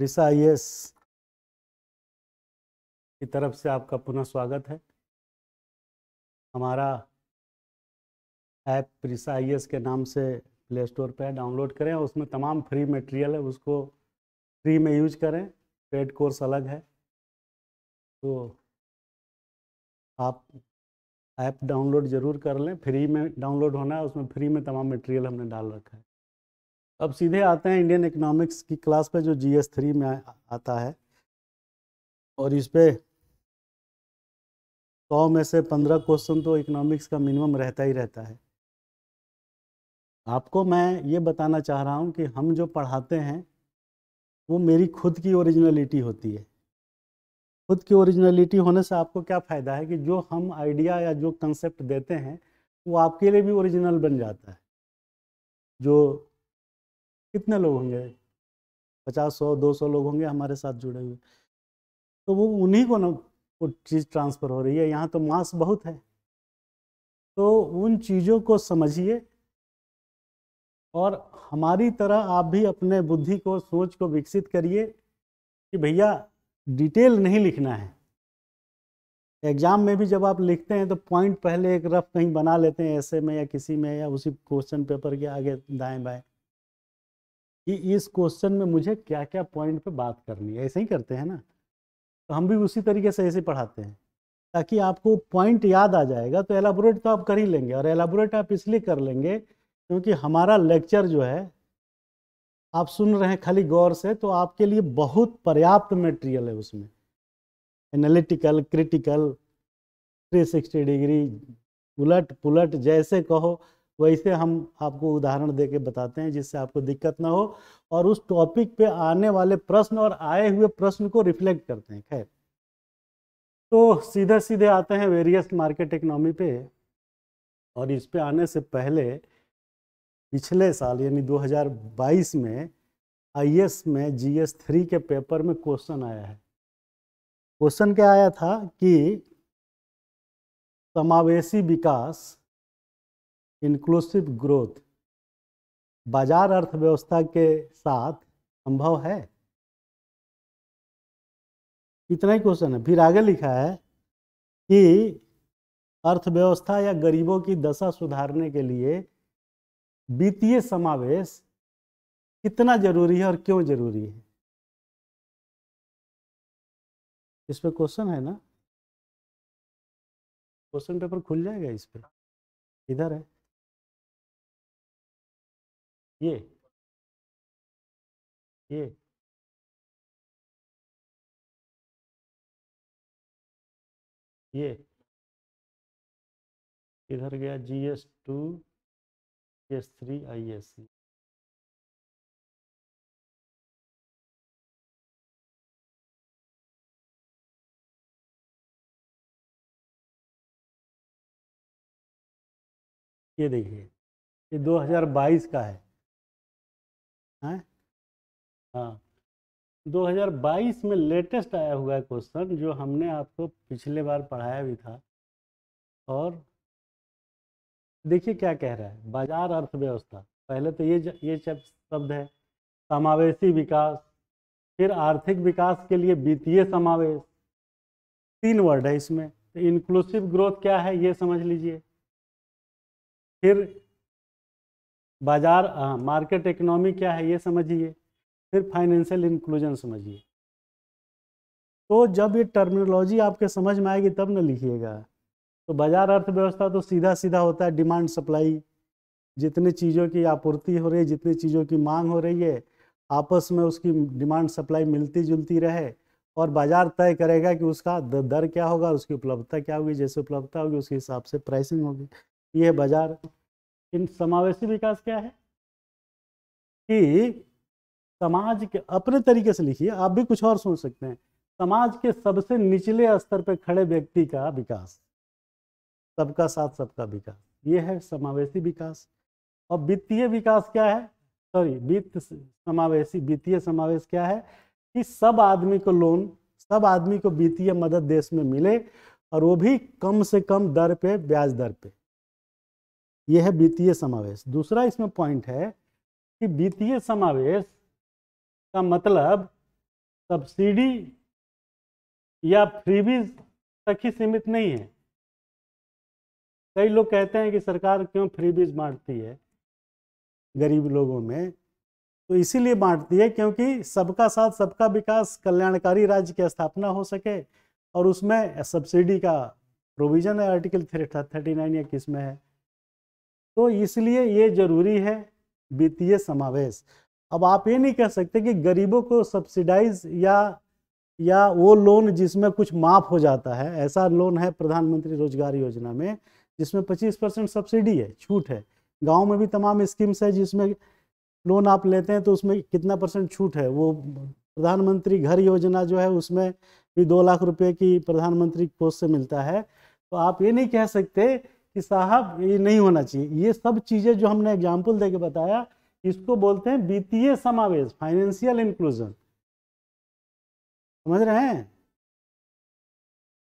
रिसा आई की तरफ से आपका पुनः स्वागत है हमारा ऐप रिसा आई के नाम से प्ले स्टोर पर डाउनलोड करें और उसमें तमाम फ्री मटेरियल है उसको फ्री में यूज करें पेड कोर्स अलग है तो आप ऐप डाउनलोड ज़रूर कर लें फ्री में डाउनलोड होना है उसमें फ्री में तमाम मटेरियल हमने डाल रखा है अब सीधे आते हैं इंडियन इकोनॉमिक्स की क्लास पे जो जी एस थ्री में आता है और इस पर सौ में से पंद्रह क्वेश्चन तो इकोनॉमिक्स का मिनिमम रहता ही रहता है आपको मैं ये बताना चाह रहा हूँ कि हम जो पढ़ाते हैं वो मेरी खुद की ओरिजिनलिटी होती है खुद की ओरिजिनलिटी होने से आपको क्या फ़ायदा है कि जो हम आइडिया या जो कंसेप्ट देते हैं वो आपके लिए भी ओरिजिनल बन जाता है जो कितने लोग होंगे पचास सौ दो सौ लोग होंगे हमारे साथ जुड़े हुए तो वो उन्हीं को ना वो चीज़ ट्रांसफ़र हो रही है यहाँ तो मास बहुत है तो उन चीज़ों को समझिए और हमारी तरह आप भी अपने बुद्धि को सोच को विकसित करिए कि भैया डिटेल नहीं लिखना है एग्जाम में भी जब आप लिखते हैं तो पॉइंट पहले एक रफ कहीं बना लेते हैं ऐसे में या किसी में या उसी क्वेश्चन पेपर के आगे दाएं बाएं कि इस क्वेश्चन में मुझे क्या क्या पॉइंट पे बात करनी है ऐसे ही करते हैं ना तो हम भी उसी तरीके से ऐसे पढ़ाते हैं ताकि आपको पॉइंट याद आ जाएगा तो एलाबोरेट तो आप कर ही लेंगे और एलाबोरेट आप इसलिए कर लेंगे क्योंकि हमारा लेक्चर जो है आप सुन रहे हैं खाली गौर से तो आपके लिए बहुत पर्याप्त मटेरियल है उसमें एनालिटिकल क्रिटिकल 360 डिग्री उलट पुलट जैसे कहो वैसे हम आपको उदाहरण दे के बताते हैं जिससे आपको दिक्कत ना हो और उस टॉपिक पे आने वाले प्रश्न और आए हुए प्रश्न को रिफ्लेक्ट करते हैं खैर तो सीधे सीधे आते हैं वेरियस मार्केट इकनॉमी पे और इस पे आने से पहले पिछले साल यानी 2022 में आई में जी थ्री के पेपर में क्वेश्चन आया है क्वेश्चन क्या आया था कि समावेशी विकास इंक्लूसिव ग्रोथ बाजार अर्थव्यवस्था के साथ संभव है इतना ही क्वेश्चन है फिर आगे लिखा है कि अर्थव्यवस्था या गरीबों की दशा सुधारने के लिए वित्तीय समावेश कितना जरूरी है और क्यों जरूरी है इस पर क्वेश्चन है ना क्वेश्चन पेपर खुल जाएगा इस पर इधर है ये ये ये इधर गया G S two S three I S C ये देखिए ये 2022 का है हैं हाँ 2022 में लेटेस्ट आया हुआ है क्वेश्चन जो हमने आपको पिछले बार पढ़ाया भी था और देखिए क्या कह रहा है बाजार अर्थव्यवस्था पहले तो ये ये शब्द है समावेशी विकास फिर आर्थिक विकास के लिए वित्तीय समावेश तीन वर्ड है इसमें तो इंक्लूसिव ग्रोथ क्या है ये समझ लीजिए फिर बाजार हाँ मार्केट इकोनॉमी क्या है ये समझिए फिर फाइनेंशियल इंक्लूजन समझिए तो जब ये टर्मिनोलॉजी आपके समझ में आएगी तब ना लिखिएगा तो बाजार अर्थव्यवस्था तो सीधा सीधा होता है डिमांड सप्लाई जितने चीज़ों की आपूर्ति हो रही है जितनी चीज़ों की मांग हो रही है आपस में उसकी डिमांड सप्लाई मिलती जुलती रहे और बाजार तय करेगा कि उसका दर क्या होगा उसकी उपलब्धता क्या होगी जैसे उपलब्धता होगी उसके हिसाब से प्राइसिंग होगी ये बाजार इन समावेशी विकास क्या है कि समाज के अपने तरीके से लिखिए आप भी कुछ और सोच सकते हैं समाज के सबसे निचले स्तर पर खड़े व्यक्ति का विकास सबका साथ सबका विकास ये है समावेशी विकास और वित्तीय विकास क्या है सॉरी वित्त समावेशी वित्तीय समावेश क्या है कि सब आदमी को लोन सब आदमी को वित्तीय मदद देश में मिले और वो भी कम से कम दर पे ब्याज दर पे यह है वित्तीय समावेश दूसरा इसमें पॉइंट है कि वित्तीय समावेश का मतलब सब्सिडी या फ्रीबीज तक ही सीमित नहीं है कई लोग कहते हैं कि सरकार क्यों फ्रीबीज बांटती है गरीब लोगों में तो इसीलिए बांटती है क्योंकि सबका साथ सबका विकास कल्याणकारी राज्य की स्थापना हो सके और उसमें सब्सिडी का प्रोविजन है आर्टिकल थ्री थर्टी नाइन या किस में है तो इसलिए ये जरूरी है वित्तीय समावेश अब आप ये नहीं कह सकते कि गरीबों को सब्सिडाइज या या वो लोन जिसमें कुछ माफ हो जाता है ऐसा लोन है प्रधानमंत्री रोजगार योजना में जिसमें 25 परसेंट सब्सिडी है छूट है गांव में भी तमाम स्कीम्स है जिसमें लोन आप लेते हैं तो उसमें कितना परसेंट छूट है वो प्रधानमंत्री घर योजना जो है उसमें भी दो लाख रुपए की प्रधानमंत्री कोष से मिलता है तो आप ये नहीं कह सकते कि साहब ये नहीं होना चाहिए ये सब चीज़ें जो हमने एग्जाम्पल दे के बताया इसको बोलते हैं वित्तीय समावेश फाइनेंशियल इंक्लूजन समझ रहे हैं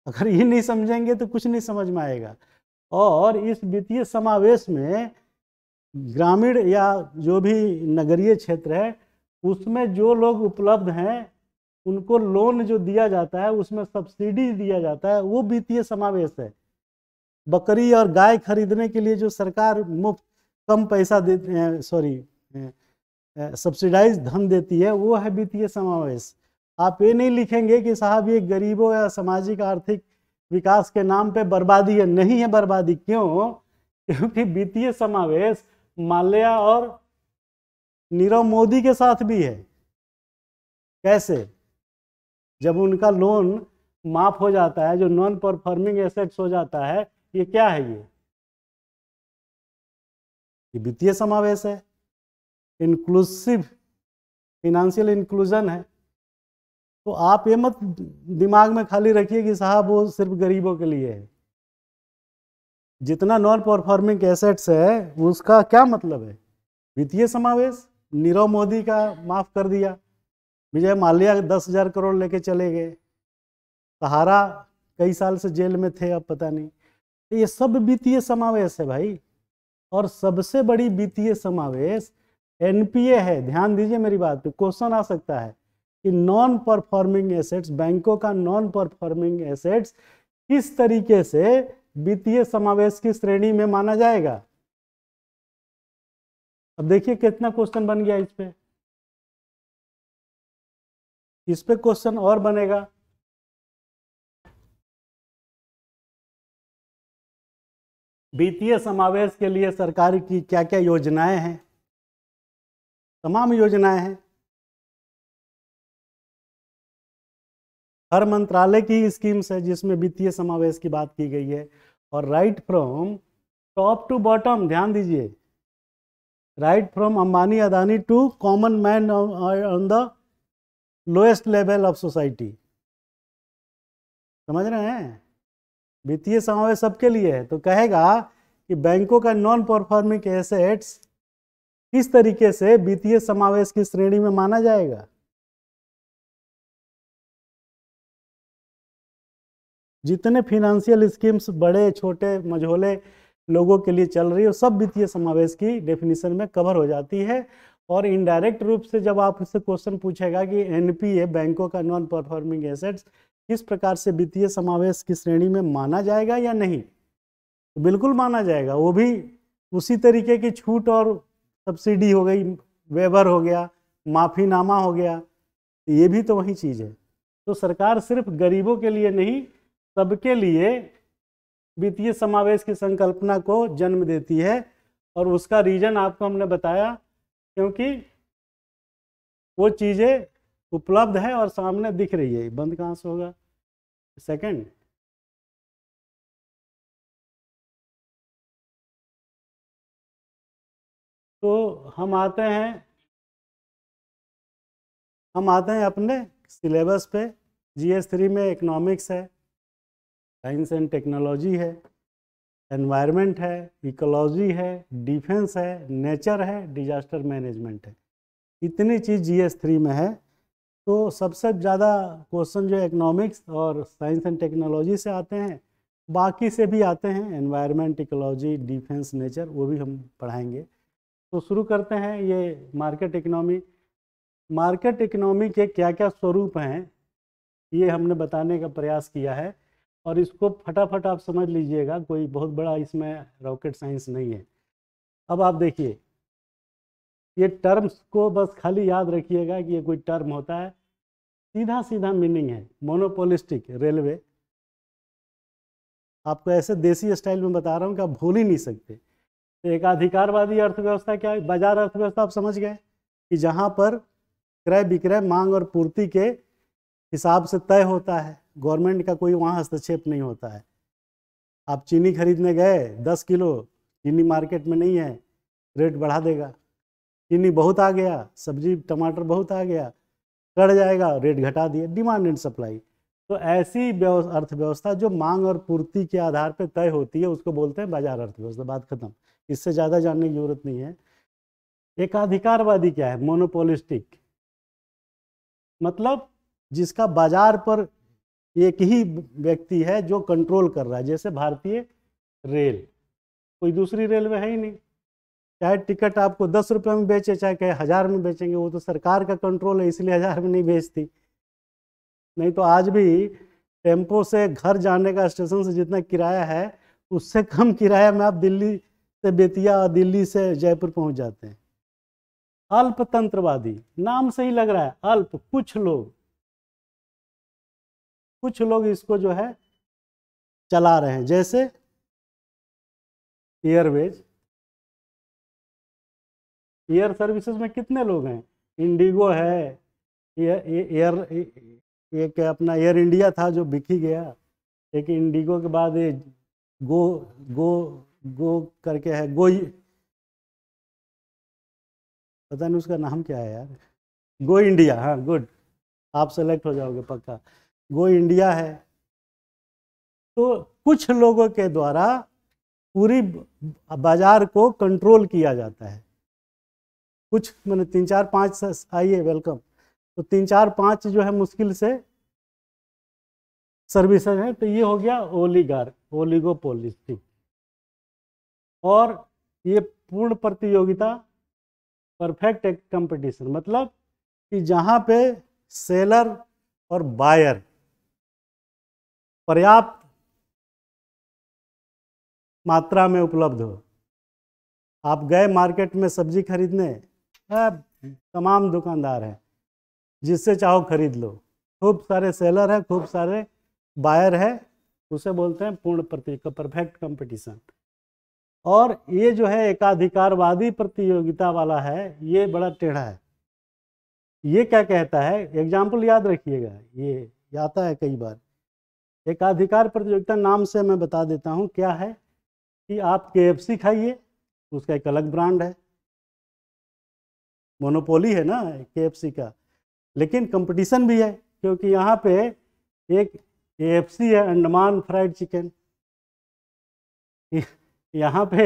अगर ये नहीं समझेंगे तो कुछ नहीं समझ में आएगा और इस वित्तीय समावेश में ग्रामीण या जो भी नगरीय क्षेत्र है उसमें जो लोग उपलब्ध हैं उनको लोन जो दिया जाता है उसमें सब्सिडी दिया जाता है वो वित्तीय समावेश है बकरी और गाय खरीदने के लिए जो सरकार मुफ्त कम पैसा दे सॉरी सब्सिडाइज धन देती है वो है वित्तीय समावेश आप ये नहीं लिखेंगे कि साहब ये गरीबों या सामाजिक आर्थिक विकास के नाम पे बर्बादी है नहीं है बर्बादी क्यों क्योंकि वित्तीय समावेश माल्या और नीरव मोदी के साथ भी है कैसे जब उनका लोन माफ हो जाता है जो नॉन परफॉर्मिंग एसेट्स हो जाता है ये क्या है ये ये वित्तीय समावेश है इंक्लूसिव फिनेंशियल इंक्लूजन है तो आप ये मत दिमाग में खाली रखिए कि साहब वो सिर्फ गरीबों के लिए है जितना नॉन परफॉर्मिंग एसेट्स है उसका क्या मतलब है वित्तीय समावेश नीरव मोदी का माफ कर दिया विजय माल्या दस हजार करोड़ लेके चले गए सहारा कई साल से जेल में थे अब पता नहीं तो ये सब वित्तीय समावेश है भाई और सबसे बड़ी वित्तीय समावेश एनपीए है ध्यान दीजिए मेरी बात पे क्वेश्चन आ सकता है कि नॉन परफॉर्मिंग एसेट्स बैंकों का नॉन परफॉर्मिंग एसेट्स किस तरीके से वित्तीय समावेश की श्रेणी में माना जाएगा अब देखिए कितना क्वेश्चन बन गया इस पे इस पे क्वेश्चन और बनेगा वित्तीय समावेश के लिए सरकार की क्या क्या योजनाएं हैं तमाम योजनाएं हैं हर मंत्रालय की स्कीम्स है जिसमें वित्तीय समावेश की बात की गई है और right from top to bottom ध्यान दीजिए right from Ambani Adani to common man on the lowest level of society समझ रहे हैं वित्तीय समावेश सबके लिए है तो कहेगा कि बैंकों का नॉन परफॉर्मिंग एसेट्स किस तरीके से वित्तीय समावेश की श्रेणी में माना जाएगा जितने फिनेंशियल स्कीम्स बड़े छोटे मझोले लोगों के लिए चल रही है सब वित्तीय समावेश की डेफिनेशन में कवर हो जाती है और इनडायरेक्ट रूप से जब आप इससे क्वेश्चन पूछेगा कि एनपीए बैंकों का नॉन परफॉर्मिंग एसेट्स किस प्रकार से वित्तीय समावेश की श्रेणी में माना जाएगा या नहीं तो बिल्कुल माना जाएगा वो भी उसी तरीके की छूट और सब्सिडी हो गई वेबर हो गया माफ़ीनामा हो गया ये भी तो वही चीज़ है तो सरकार सिर्फ गरीबों के लिए नहीं सबके लिए वित्तीय समावेश की संकल्पना को जन्म देती है और उसका रीज़न आपको हमने बताया क्योंकि वो चीज़ें उपलब्ध है और सामने दिख रही है बंद कहाँ से होगा सेकंड तो हम आते हैं हम आते हैं अपने सिलेबस पे जीएस थ्री में इकोनॉमिक्स है साइंस एंड टेक्नोलॉजी है एनवायरनमेंट है इकोलॉजी है डिफेंस है नेचर है डिजास्टर मैनेजमेंट है इतनी चीज़ जीएस थ्री में है तो सबसे ज़्यादा क्वेश्चन जो इकनॉमिक्स और साइंस एंड टेक्नोलॉजी से आते हैं बाकी से भी आते हैं एनवायरनमेंट इकोलॉजी डिफेंस नेचर वो भी हम पढ़ाएंगे तो शुरू करते हैं ये मार्केट इकनॉमी मार्केट इकनॉमी के क्या क्या स्वरूप हैं ये हमने बताने का प्रयास किया है और इसको फटाफट आप समझ लीजिएगा कोई बहुत बड़ा इसमें रॉकेट साइंस नहीं है अब आप देखिए ये टर्म्स को बस खाली याद रखिएगा कि ये कोई टर्म होता है सीधा सीधा मीनिंग है मोनोपोलिस्टिक रेलवे आपको ऐसे देसी स्टाइल में बता रहा हूँ कि आप भूल ही नहीं सकते तो एक अधिकारवादी अर्थव्यवस्था क्या है बाजार अर्थव्यवस्था आप समझ गए कि जहाँ पर क्रय विक्रय मांग और पूर्ति के हिसाब से तय होता है गवर्नमेंट का कोई वहाँ हस्तक्षेप नहीं होता है आप चीनी खरीदने गए दस किलो चीनी मार्केट में नहीं है रेट बढ़ा देगा चीनी बहुत आ गया सब्जी टमाटर बहुत आ गया कट जाएगा रेट घटा दिया डिमांड एंड सप्लाई तो ऐसी अर्थव्यवस्था जो मांग और पूर्ति के आधार पर तय होती है उसको बोलते हैं बाजार अर्थव्यवस्था बात खत्म इससे ज़्यादा जानने की जरूरत नहीं है एकाधिकारवादी क्या है मोनोपोलिस्टिक मतलब जिसका बाजार पर एक ही व्यक्ति है जो कंट्रोल कर रहा है जैसे भारतीय रेल कोई दूसरी रेलवे है ही नहीं चाहे टिकट आपको दस रुपये में बेचे चाहे कहीं हज़ार में बेचेंगे वो तो सरकार का कंट्रोल है इसलिए हज़ार में नहीं बेचती नहीं तो आज भी टेम्पो से घर जाने का स्टेशन से जितना किराया है उससे कम किराया में आप दिल्ली से बेतिया और दिल्ली से जयपुर पहुंच जाते हैं अल्पतंत्रवादी नाम से ही लग रहा है अल्प कुछ लोग कुछ लोग इसको जो है चला रहे हैं जैसे एयरवेज एयर सर्विसेज में कितने लोग हैं इंडिगो है एयर एक अपना एयर इंडिया था जो बिकी गया एक इंडिगो के बाद ये गो गो गो करके है गोई पता नहीं उसका नाम क्या है यार गो इंडिया हाँ गुड आप सेलेक्ट हो जाओगे पक्का गो इंडिया है तो कुछ लोगों के द्वारा पूरी बाजार को कंट्रोल किया जाता है कुछ मैंने तीन चार पाँच आइए वेलकम तो तीन चार पाँच जो है मुश्किल से सर्विस है तो ये हो गया ओलीगार ओलिगोपोलिस्टिक और ये पूर्ण प्रतियोगिता परफेक्ट एक कंपटीशन मतलब कि जहाँ पे सेलर और बायर पर्याप्त मात्रा में उपलब्ध हो आप गए मार्केट में सब्जी खरीदने सब तमाम दुकानदार हैं जिससे चाहो खरीद लो खूब सारे सेलर हैं खूब सारे बायर है उसे बोलते हैं पूर्ण प्रति परफेक्ट कंपटीशन और ये जो है एकाधिकारवादी प्रतियोगिता वाला है ये बड़ा टेढ़ा है ये क्या कहता है एग्जाम्पल याद रखिएगा ये आता है कई बार एकाधिकार प्रतियोगिता नाम से मैं बता देता हूँ क्या है कि आप के खाइए उसका एक अलग ब्रांड है मोनोपोली है ना के का लेकिन कंपटीशन भी है क्योंकि यहाँ पे एक ए है अंडमान फ्राइड चिकन यहाँ पे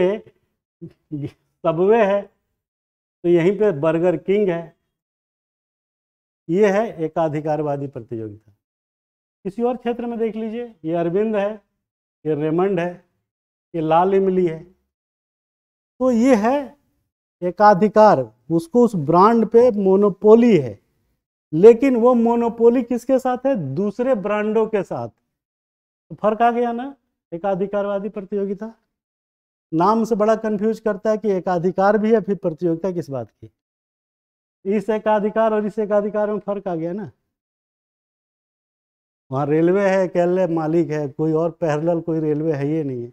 सबवे है तो यहीं पे बर्गर किंग है ये है एकाधिकारवादी प्रतियोगिता किसी और क्षेत्र में देख लीजिए ये अरविंद है ये रेमंड है ये लाल इमली है तो ये है एकाधिकार उसको उस ब्रांड पे मोनोपोली है लेकिन वो मोनोपोली किसके साथ है दूसरे ब्रांडों के साथ तो फर्क आ गया ना एकाधिकारवादी प्रतियोगिता नाम से बड़ा कंफ्यूज करता है कि एकाधिकार भी है फिर प्रतियोगिता किस बात की इस एकाधिकार और इस एकाधिकार में फर्क आ गया ना वहाँ रेलवे है अकेले मालिक है कोई और पैरल कोई रेलवे है ये नहीं है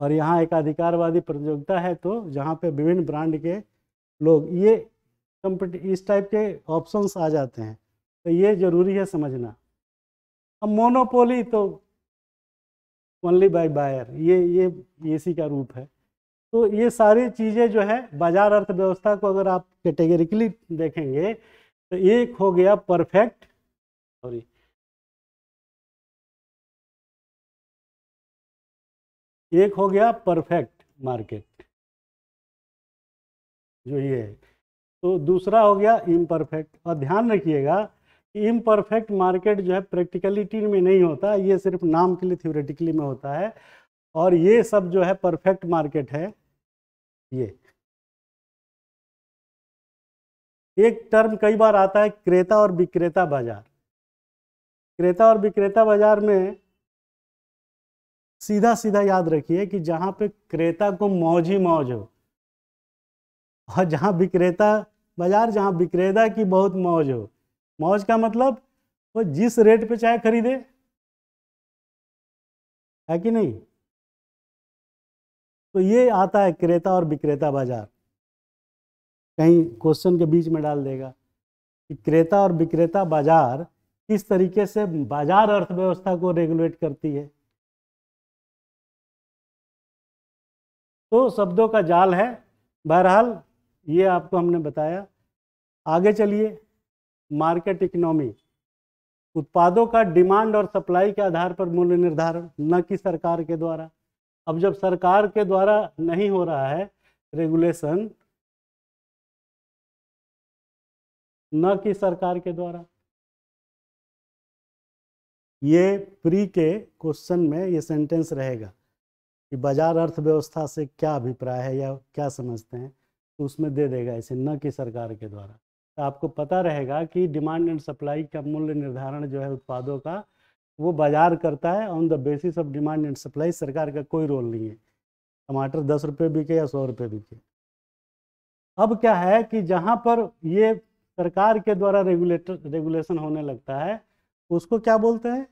और यहाँ एक अधिकारवादी प्रतियोगिता है तो जहाँ पे विभिन्न ब्रांड के लोग ये कम्पिट इस टाइप के ऑप्शंस आ जाते हैं तो ये ज़रूरी है समझना अब मोनोपोली तो ओनली बाय बायर ये ये एसी का रूप है तो ये सारी चीज़ें जो है बाजार अर्थव्यवस्था को अगर आप कैटेगरिकली देखेंगे तो एक हो गया परफेक्ट सॉरी एक हो गया परफेक्ट मार्केट जो ये तो दूसरा हो गया इम्परफेक्ट और ध्यान रखिएगा इम इम्परफेक्ट मार्केट जो है प्रैक्टिकलिटी में नहीं होता ये सिर्फ नाम के लिए थ्योरेटिकली में होता है और ये सब जो है परफेक्ट मार्केट है ये एक टर्म कई बार आता है क्रेता और विक्रेता बाजार क्रेता और विक्रेता बाजार में सीधा सीधा याद रखिए कि जहां पे क्रेता को मौज ही मौज हो और हाँ, जहां विक्रेता बाजार जहां विक्रेता की बहुत मौज हो मौज का मतलब वो जिस रेट पे चाहे खरीदे है कि नहीं तो ये आता है क्रेता और विक्रेता बाजार कहीं क्वेश्चन के बीच में डाल देगा कि क्रेता और विक्रेता बाजार किस तरीके से बाजार अर्थव्यवस्था को रेगुलेट करती है तो शब्दों का जाल है बहरहाल ये आपको हमने बताया आगे चलिए मार्केट इकोनॉमी उत्पादों का डिमांड और सप्लाई के आधार पर मूल्य निर्धारण न कि सरकार के द्वारा अब जब सरकार के द्वारा नहीं हो रहा है रेगुलेशन न कि सरकार के द्वारा ये प्री के क्वेश्चन में ये सेंटेंस रहेगा कि बाजार अर्थव्यवस्था से क्या अभिप्राय है या क्या समझते हैं तो उसमें दे देगा इसे न कि सरकार के द्वारा तो आपको पता रहेगा कि डिमांड एंड सप्लाई का मूल्य निर्धारण जो है उत्पादों का वो बाजार करता है on the basis of demand and supply सरकार का कोई रोल नहीं है टमाटर दस रुपये बिके या सौ रुपये बिके अब क्या है कि जहाँ पर ये सरकार के द्वारा रेगुलेटर रेगुलेशन होने लगता है उसको क्या बोलते हैं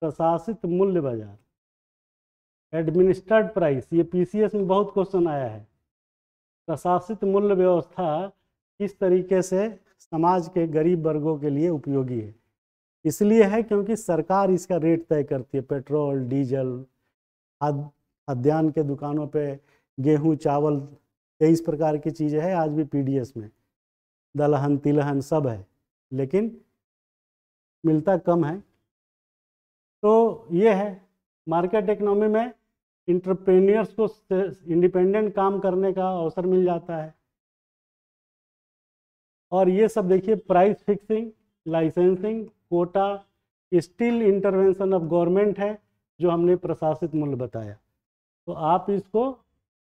प्रशासित मूल्य बाजार एडमिनिस्टर्ड प्राइस ये पीसीएस में बहुत क्वेश्चन आया है प्रशासित मूल्य व्यवस्था किस तरीके से समाज के गरीब वर्गों के लिए उपयोगी है इसलिए है क्योंकि सरकार इसका रेट तय करती है पेट्रोल डीजल खाद्यान्न के दुकानों पे गेहूं चावल तेईस प्रकार की चीज़ें हैं आज भी पीडीएस में दलहन तिलहन सब है लेकिन मिलता कम है तो ये है मार्केट इकोनॉमी में इंटरप्रेन्यर्स को इंडिपेंडेंट काम करने का अवसर मिल जाता है और ये सब देखिए price fixing licensing quota still intervention of government है जो हमने प्रशासित मूल्य बताया तो आप इसको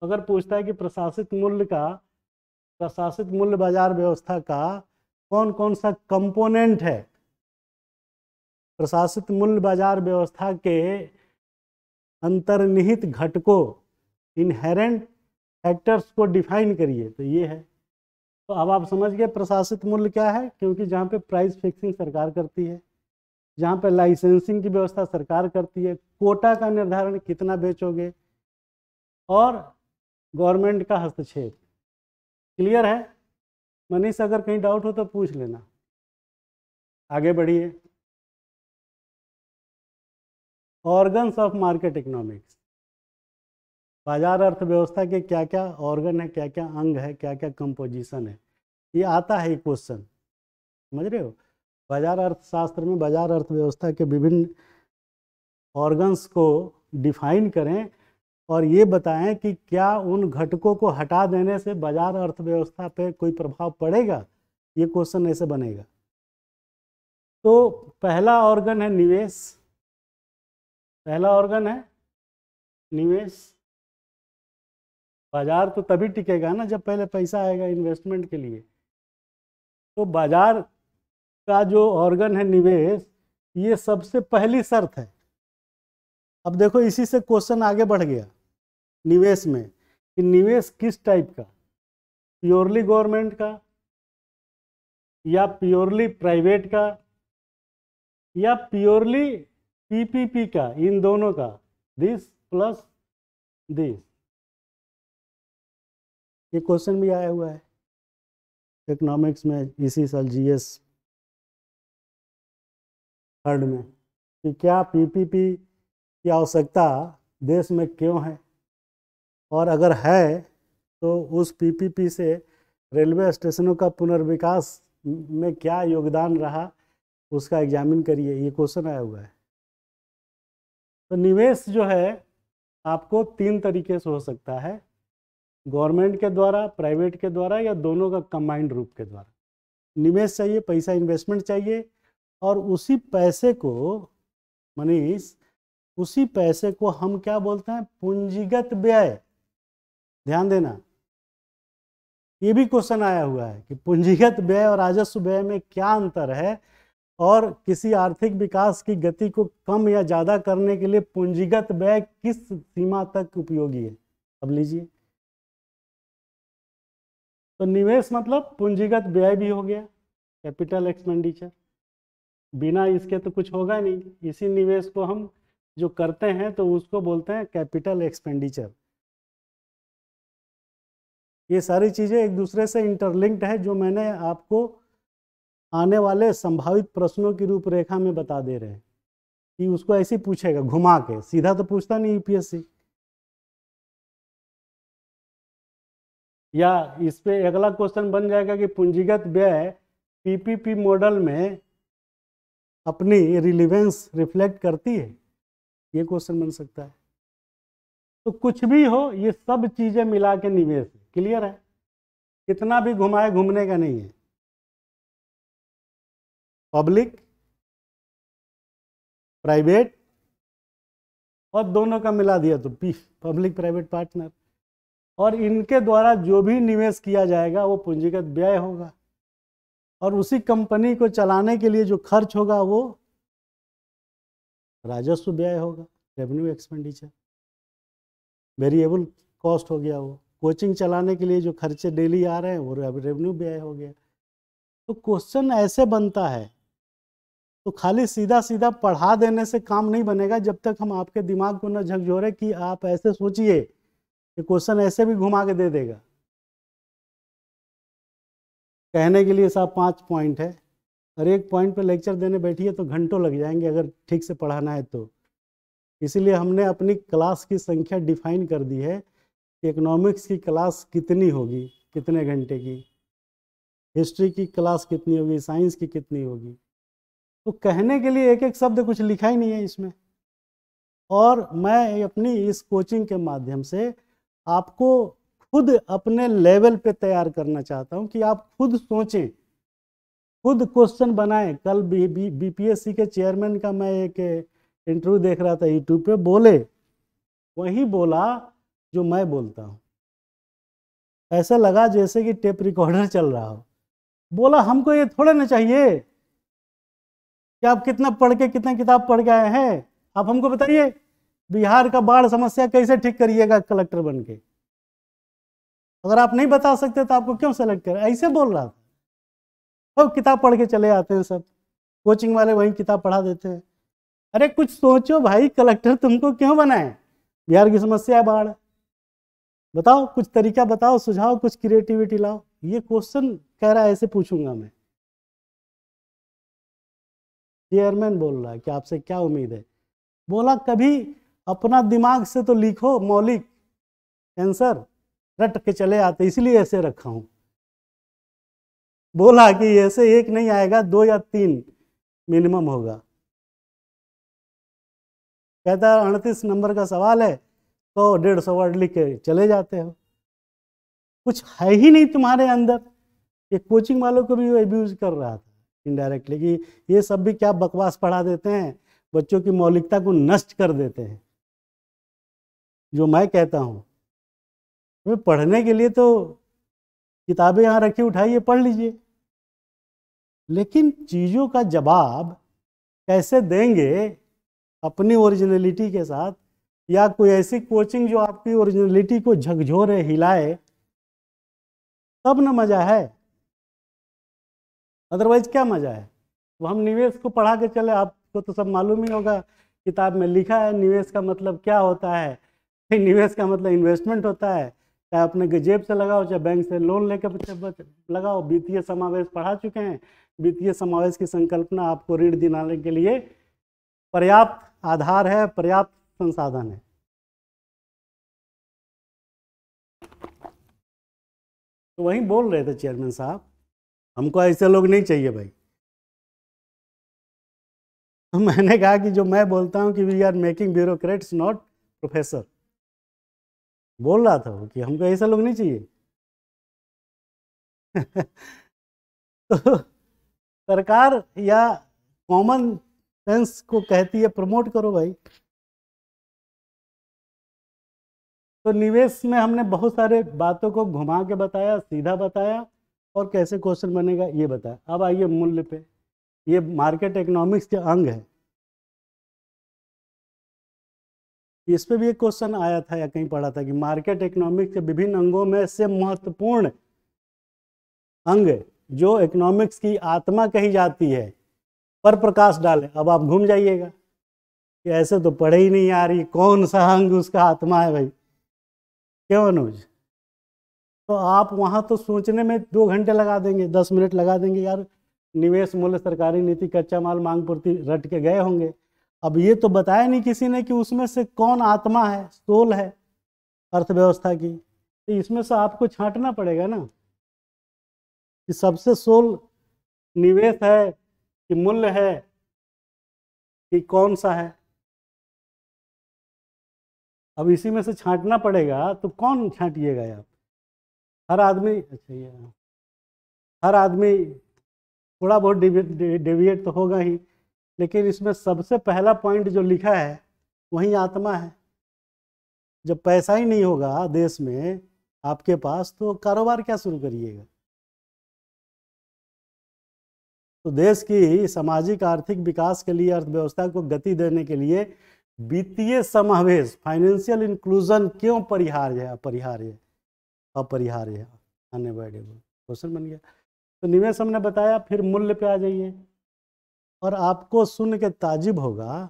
अगर पूछता है कि प्रशासित मूल्य का प्रशासित मूल्य बाजार व्यवस्था का कौन कौन सा कंपोनेंट है प्रशासित मूल्य बाजार व्यवस्था के अंतर्निहित घटकों इनहेरेंट फैक्टर्स को डिफाइन करिए तो ये है तो अब आप समझ गए प्रशासित मूल्य क्या है क्योंकि जहाँ पे प्राइस फिक्सिंग सरकार करती है जहाँ पे लाइसेंसिंग की व्यवस्था सरकार करती है कोटा का निर्धारण कितना बेचोगे और गवर्नमेंट का हस्तक्षेप क्लियर है मनीष अगर कहीं डाउट हो तो पूछ लेना आगे बढ़िए ऑर्गन्स ऑफ मार्केट इकोनॉमिक्स बाजार अर्थव्यवस्था के क्या क्या ऑर्गन है क्या क्या अंग है क्या क्या कंपोजिशन है ये आता है क्वेश्चन समझ रहे हो बाजार अर्थशास्त्र में बाजार अर्थव्यवस्था के विभिन्न ऑर्गन्स को डिफाइन करें और ये बताएं कि क्या उन घटकों को हटा देने से बाजार अर्थव्यवस्था पे कोई प्रभाव पड़ेगा ये क्वेश्चन ऐसे बनेगा तो पहला ऑर्गन है निवेश पहला ऑर्गन है निवेश बाजार तो तभी टिकेगा ना जब पहले पैसा आएगा इन्वेस्टमेंट के लिए तो बाजार का जो ऑर्गन है निवेश ये सबसे पहली शर्त है अब देखो इसी से क्वेश्चन आगे बढ़ गया निवेश में कि निवेश किस टाइप का प्योरली गवर्नमेंट का या प्योरली प्राइवेट का या प्योरली पीपीपी का इन दोनों का दिस प्लस दिस ये क्वेश्चन भी आया हुआ है इकोनॉमिक्स में इसी साल जीएस थर्ड में कि क्या पीपीपी की आवश्यकता देश में क्यों है और अगर है तो उस पीपीपी से रेलवे स्टेशनों का पुनर्विकास में क्या योगदान रहा उसका एग्जामिन करिए ये क्वेश्चन आया हुआ है तो निवेश जो है आपको तीन तरीके से हो सकता है गवर्नमेंट के द्वारा प्राइवेट के द्वारा या दोनों का कंबाइंड रूप के द्वारा निवेश चाहिए पैसा इन्वेस्टमेंट चाहिए और उसी पैसे को मनीष उसी पैसे को हम क्या बोलते हैं पूंजीगत व्यय ध्यान देना ये भी क्वेश्चन आया हुआ है कि पूंजीगत व्यय और राजस्व व्यय में क्या अंतर है और किसी आर्थिक विकास की गति को कम या ज़्यादा करने के लिए पूंजीगत व्यय किस सीमा तक उपयोगी है अब लीजिए तो निवेश मतलब पूंजीगत व्यय भी हो गया कैपिटल एक्सपेंडिचर बिना इसके तो कुछ होगा नहीं इसी निवेश को हम जो करते हैं तो उसको बोलते हैं कैपिटल एक्सपेंडिचर ये सारी चीज़ें एक दूसरे से इंटरलिंक्ड है जो मैंने आपको आने वाले संभावित प्रश्नों की रूपरेखा में बता दे रहे हैं कि उसको ऐसे पूछेगा घुमा के सीधा तो पूछता नहीं यूपीएससी या इस पे अगला क्वेश्चन बन जाएगा कि पूंजीगत व्यय पीपीपी मॉडल में अपनी रिलीवेंस रिफ्लेक्ट करती है ये क्वेश्चन बन सकता है तो कुछ भी हो ये सब चीज़ें मिला के निवेश क्लियर है कितना भी घुमाए घूमने का नहीं है पब्लिक प्राइवेट और दोनों का मिला दिया तो पी पब्लिक प्राइवेट पार्टनर और इनके द्वारा जो भी निवेश किया जाएगा वो पूंजीगत व्यय होगा और उसी कंपनी को चलाने के लिए जो खर्च होगा वो राजस्व व्यय होगा रेवेन्यू एक्सपेंडिचर वेरिएबल कॉस्ट हो गया वो कोचिंग चलाने के लिए जो खर्चे डेली आ रहे हैं वो रेवेन्यू व्यय हो गया तो क्वेश्चन ऐसे बनता है तो खाली सीधा सीधा पढ़ा देने से काम नहीं बनेगा जब तक हम आपके दिमाग को न झकझोरे कि आप ऐसे सोचिए कि क्वेश्चन ऐसे भी घुमा के दे देगा कहने के लिए साहब पांच पॉइंट है और एक पॉइंट पे लेक्चर देने बैठिए तो घंटों लग जाएंगे अगर ठीक से पढ़ाना है तो इसीलिए हमने अपनी क्लास की संख्या डिफाइन कर दी है कि इकोनॉमिक्स की क्लास कितनी होगी कितने घंटे की हिस्ट्री की क्लास कितनी होगी साइंस की कितनी होगी तो कहने के लिए एक एक शब्द कुछ लिखा ही नहीं है इसमें और मैं अपनी इस कोचिंग के माध्यम से आपको खुद अपने लेवल पे तैयार करना चाहता हूँ कि आप खुद सोचें खुद क्वेश्चन बनाएं कल बी बीपीएससी के चेयरमैन का मैं एक इंटरव्यू देख रहा था यूट्यूब पे बोले वही बोला जो मैं बोलता हूँ ऐसा लगा जैसे कि टेप रिकॉर्डर चल रहा हो बोला हमको ये थोड़ा ना चाहिए आप कितना पढ़ के कितना किताब पढ़ के आए हैं आप हमको बताइए बिहार का बाढ़ समस्या कैसे ठीक करिएगा कलेक्टर बन के अगर आप नहीं बता सकते तो आपको क्यों सेलेक्ट कर ऐसे बोल रहा था और किताब पढ़ के चले आते हैं सब कोचिंग वाले वही किताब पढ़ा देते हैं अरे कुछ सोचो भाई कलेक्टर तुमको क्यों बनाए बिहार की समस्या है बाढ़ बताओ कुछ तरीका बताओ सुझाओ कुछ क्रिएटिविटी लाओ ये क्वेश्चन कह रहा है ऐसे पूछूंगा मैं चेयरमैन बोल रहा है कि आपसे क्या उम्मीद है बोला कभी अपना दिमाग से तो लिखो मौलिक आंसर रट के चले आते इसलिए ऐसे रखा हूँ बोला कि ऐसे एक नहीं आएगा दो या तीन मिनिमम होगा कहता है अड़तीस नंबर का सवाल है सौ तो डेढ़ सौ वर्ड लिख के चले जाते हो कुछ है ही नहीं तुम्हारे अंदर एक कोचिंग वालों को भी अब्यूज कर रहा था इनडायरेक्टली कि ये सब भी क्या बकवास पढ़ा देते हैं बच्चों की मौलिकता को नष्ट कर देते हैं जो मैं कहता हूँ तो पढ़ने के लिए तो किताबें यहाँ रखी उठाइए पढ़ लीजिए लेकिन चीज़ों का जवाब कैसे देंगे अपनी ओरिजिनलिटी के साथ या कोई ऐसी कोचिंग जो आपकी ओरिजिनलिटी को झकझोरे हिलाए तब न मज़ा है अदरवाइज क्या मज़ा है तो हम निवेश को पढ़ा के चले आपको तो सब मालूम ही होगा किताब में लिखा है निवेश का मतलब क्या होता है निवेश का मतलब इन्वेस्टमेंट होता है चाहे अपने जेब से लगाओ चाहे बैंक से लोन लेकर लगाओ वित्तीय समावेश पढ़ा चुके हैं वित्तीय समावेश की संकल्पना आपको ऋण दिलाने के लिए पर्याप्त आधार है पर्याप्त संसाधन है तो वहीं बोल रहे थे चेयरमैन साहब हमको ऐसे लोग नहीं चाहिए भाई तो मैंने कहा कि जो मैं बोलता हूँ कि we are making bureaucrats not professor बोल रहा था वो कि हमको ऐसा लोग नहीं चाहिए तो सरकार या कॉमन सेंस को कहती है प्रमोट करो भाई तो निवेश में हमने बहुत सारे बातों को घुमा के बताया सीधा बताया और कैसे क्वेश्चन बनेगा ये बताया अब आइए मूल्य पे ये मार्केट इकोनॉमिक्स के अंग है इस पे भी एक क्वेश्चन आया था या कहीं पढ़ा था कि मार्केट इकोनॉमिक्स के विभिन्न अंगों में से महत्वपूर्ण अंग जो इकोनॉमिक्स की आत्मा कही जाती है पर प्रकाश डाले अब आप घूम जाइएगा ऐसे तो पढ़े ही नहीं आ रही कौन सा अंग उसका आत्मा है भाई क्यों अनुज तो आप वहाँ तो सोचने में दो घंटे लगा देंगे दस मिनट लगा देंगे यार निवेश मूल्य सरकारी नीति कच्चा माल मांग पूर्ति रट के गए होंगे अब ये तो बताया नहीं किसी ने कि उसमें से कौन आत्मा है सोल है अर्थव्यवस्था की तो इसमें से आपको छांटना पड़ेगा ना कि सबसे सोल निवेश है कि मूल्य है कि कौन सा है अब इसी में से छांटना पड़ेगा तो कौन छांटिएगा आप हर आदमी अच्छा हर आदमी थोड़ा बहुत डेविएट तो होगा ही लेकिन इसमें सबसे पहला पॉइंट जो लिखा है वही आत्मा है जब पैसा ही नहीं होगा देश में आपके पास तो कारोबार क्या शुरू करिएगा तो देश की सामाजिक आर्थिक विकास के लिए अर्थव्यवस्था को गति देने के लिए वित्तीय समावेश फाइनेंशियल इंक्लूजन क्यों परिहार्य है अपरिहार्य है अपरिहार्य है अनएवॉइडेबल क्वेश्चन बन गया तो निवेश हमने बताया फिर मूल्य पे आ जाइए और आपको सुन के ताजिब होगा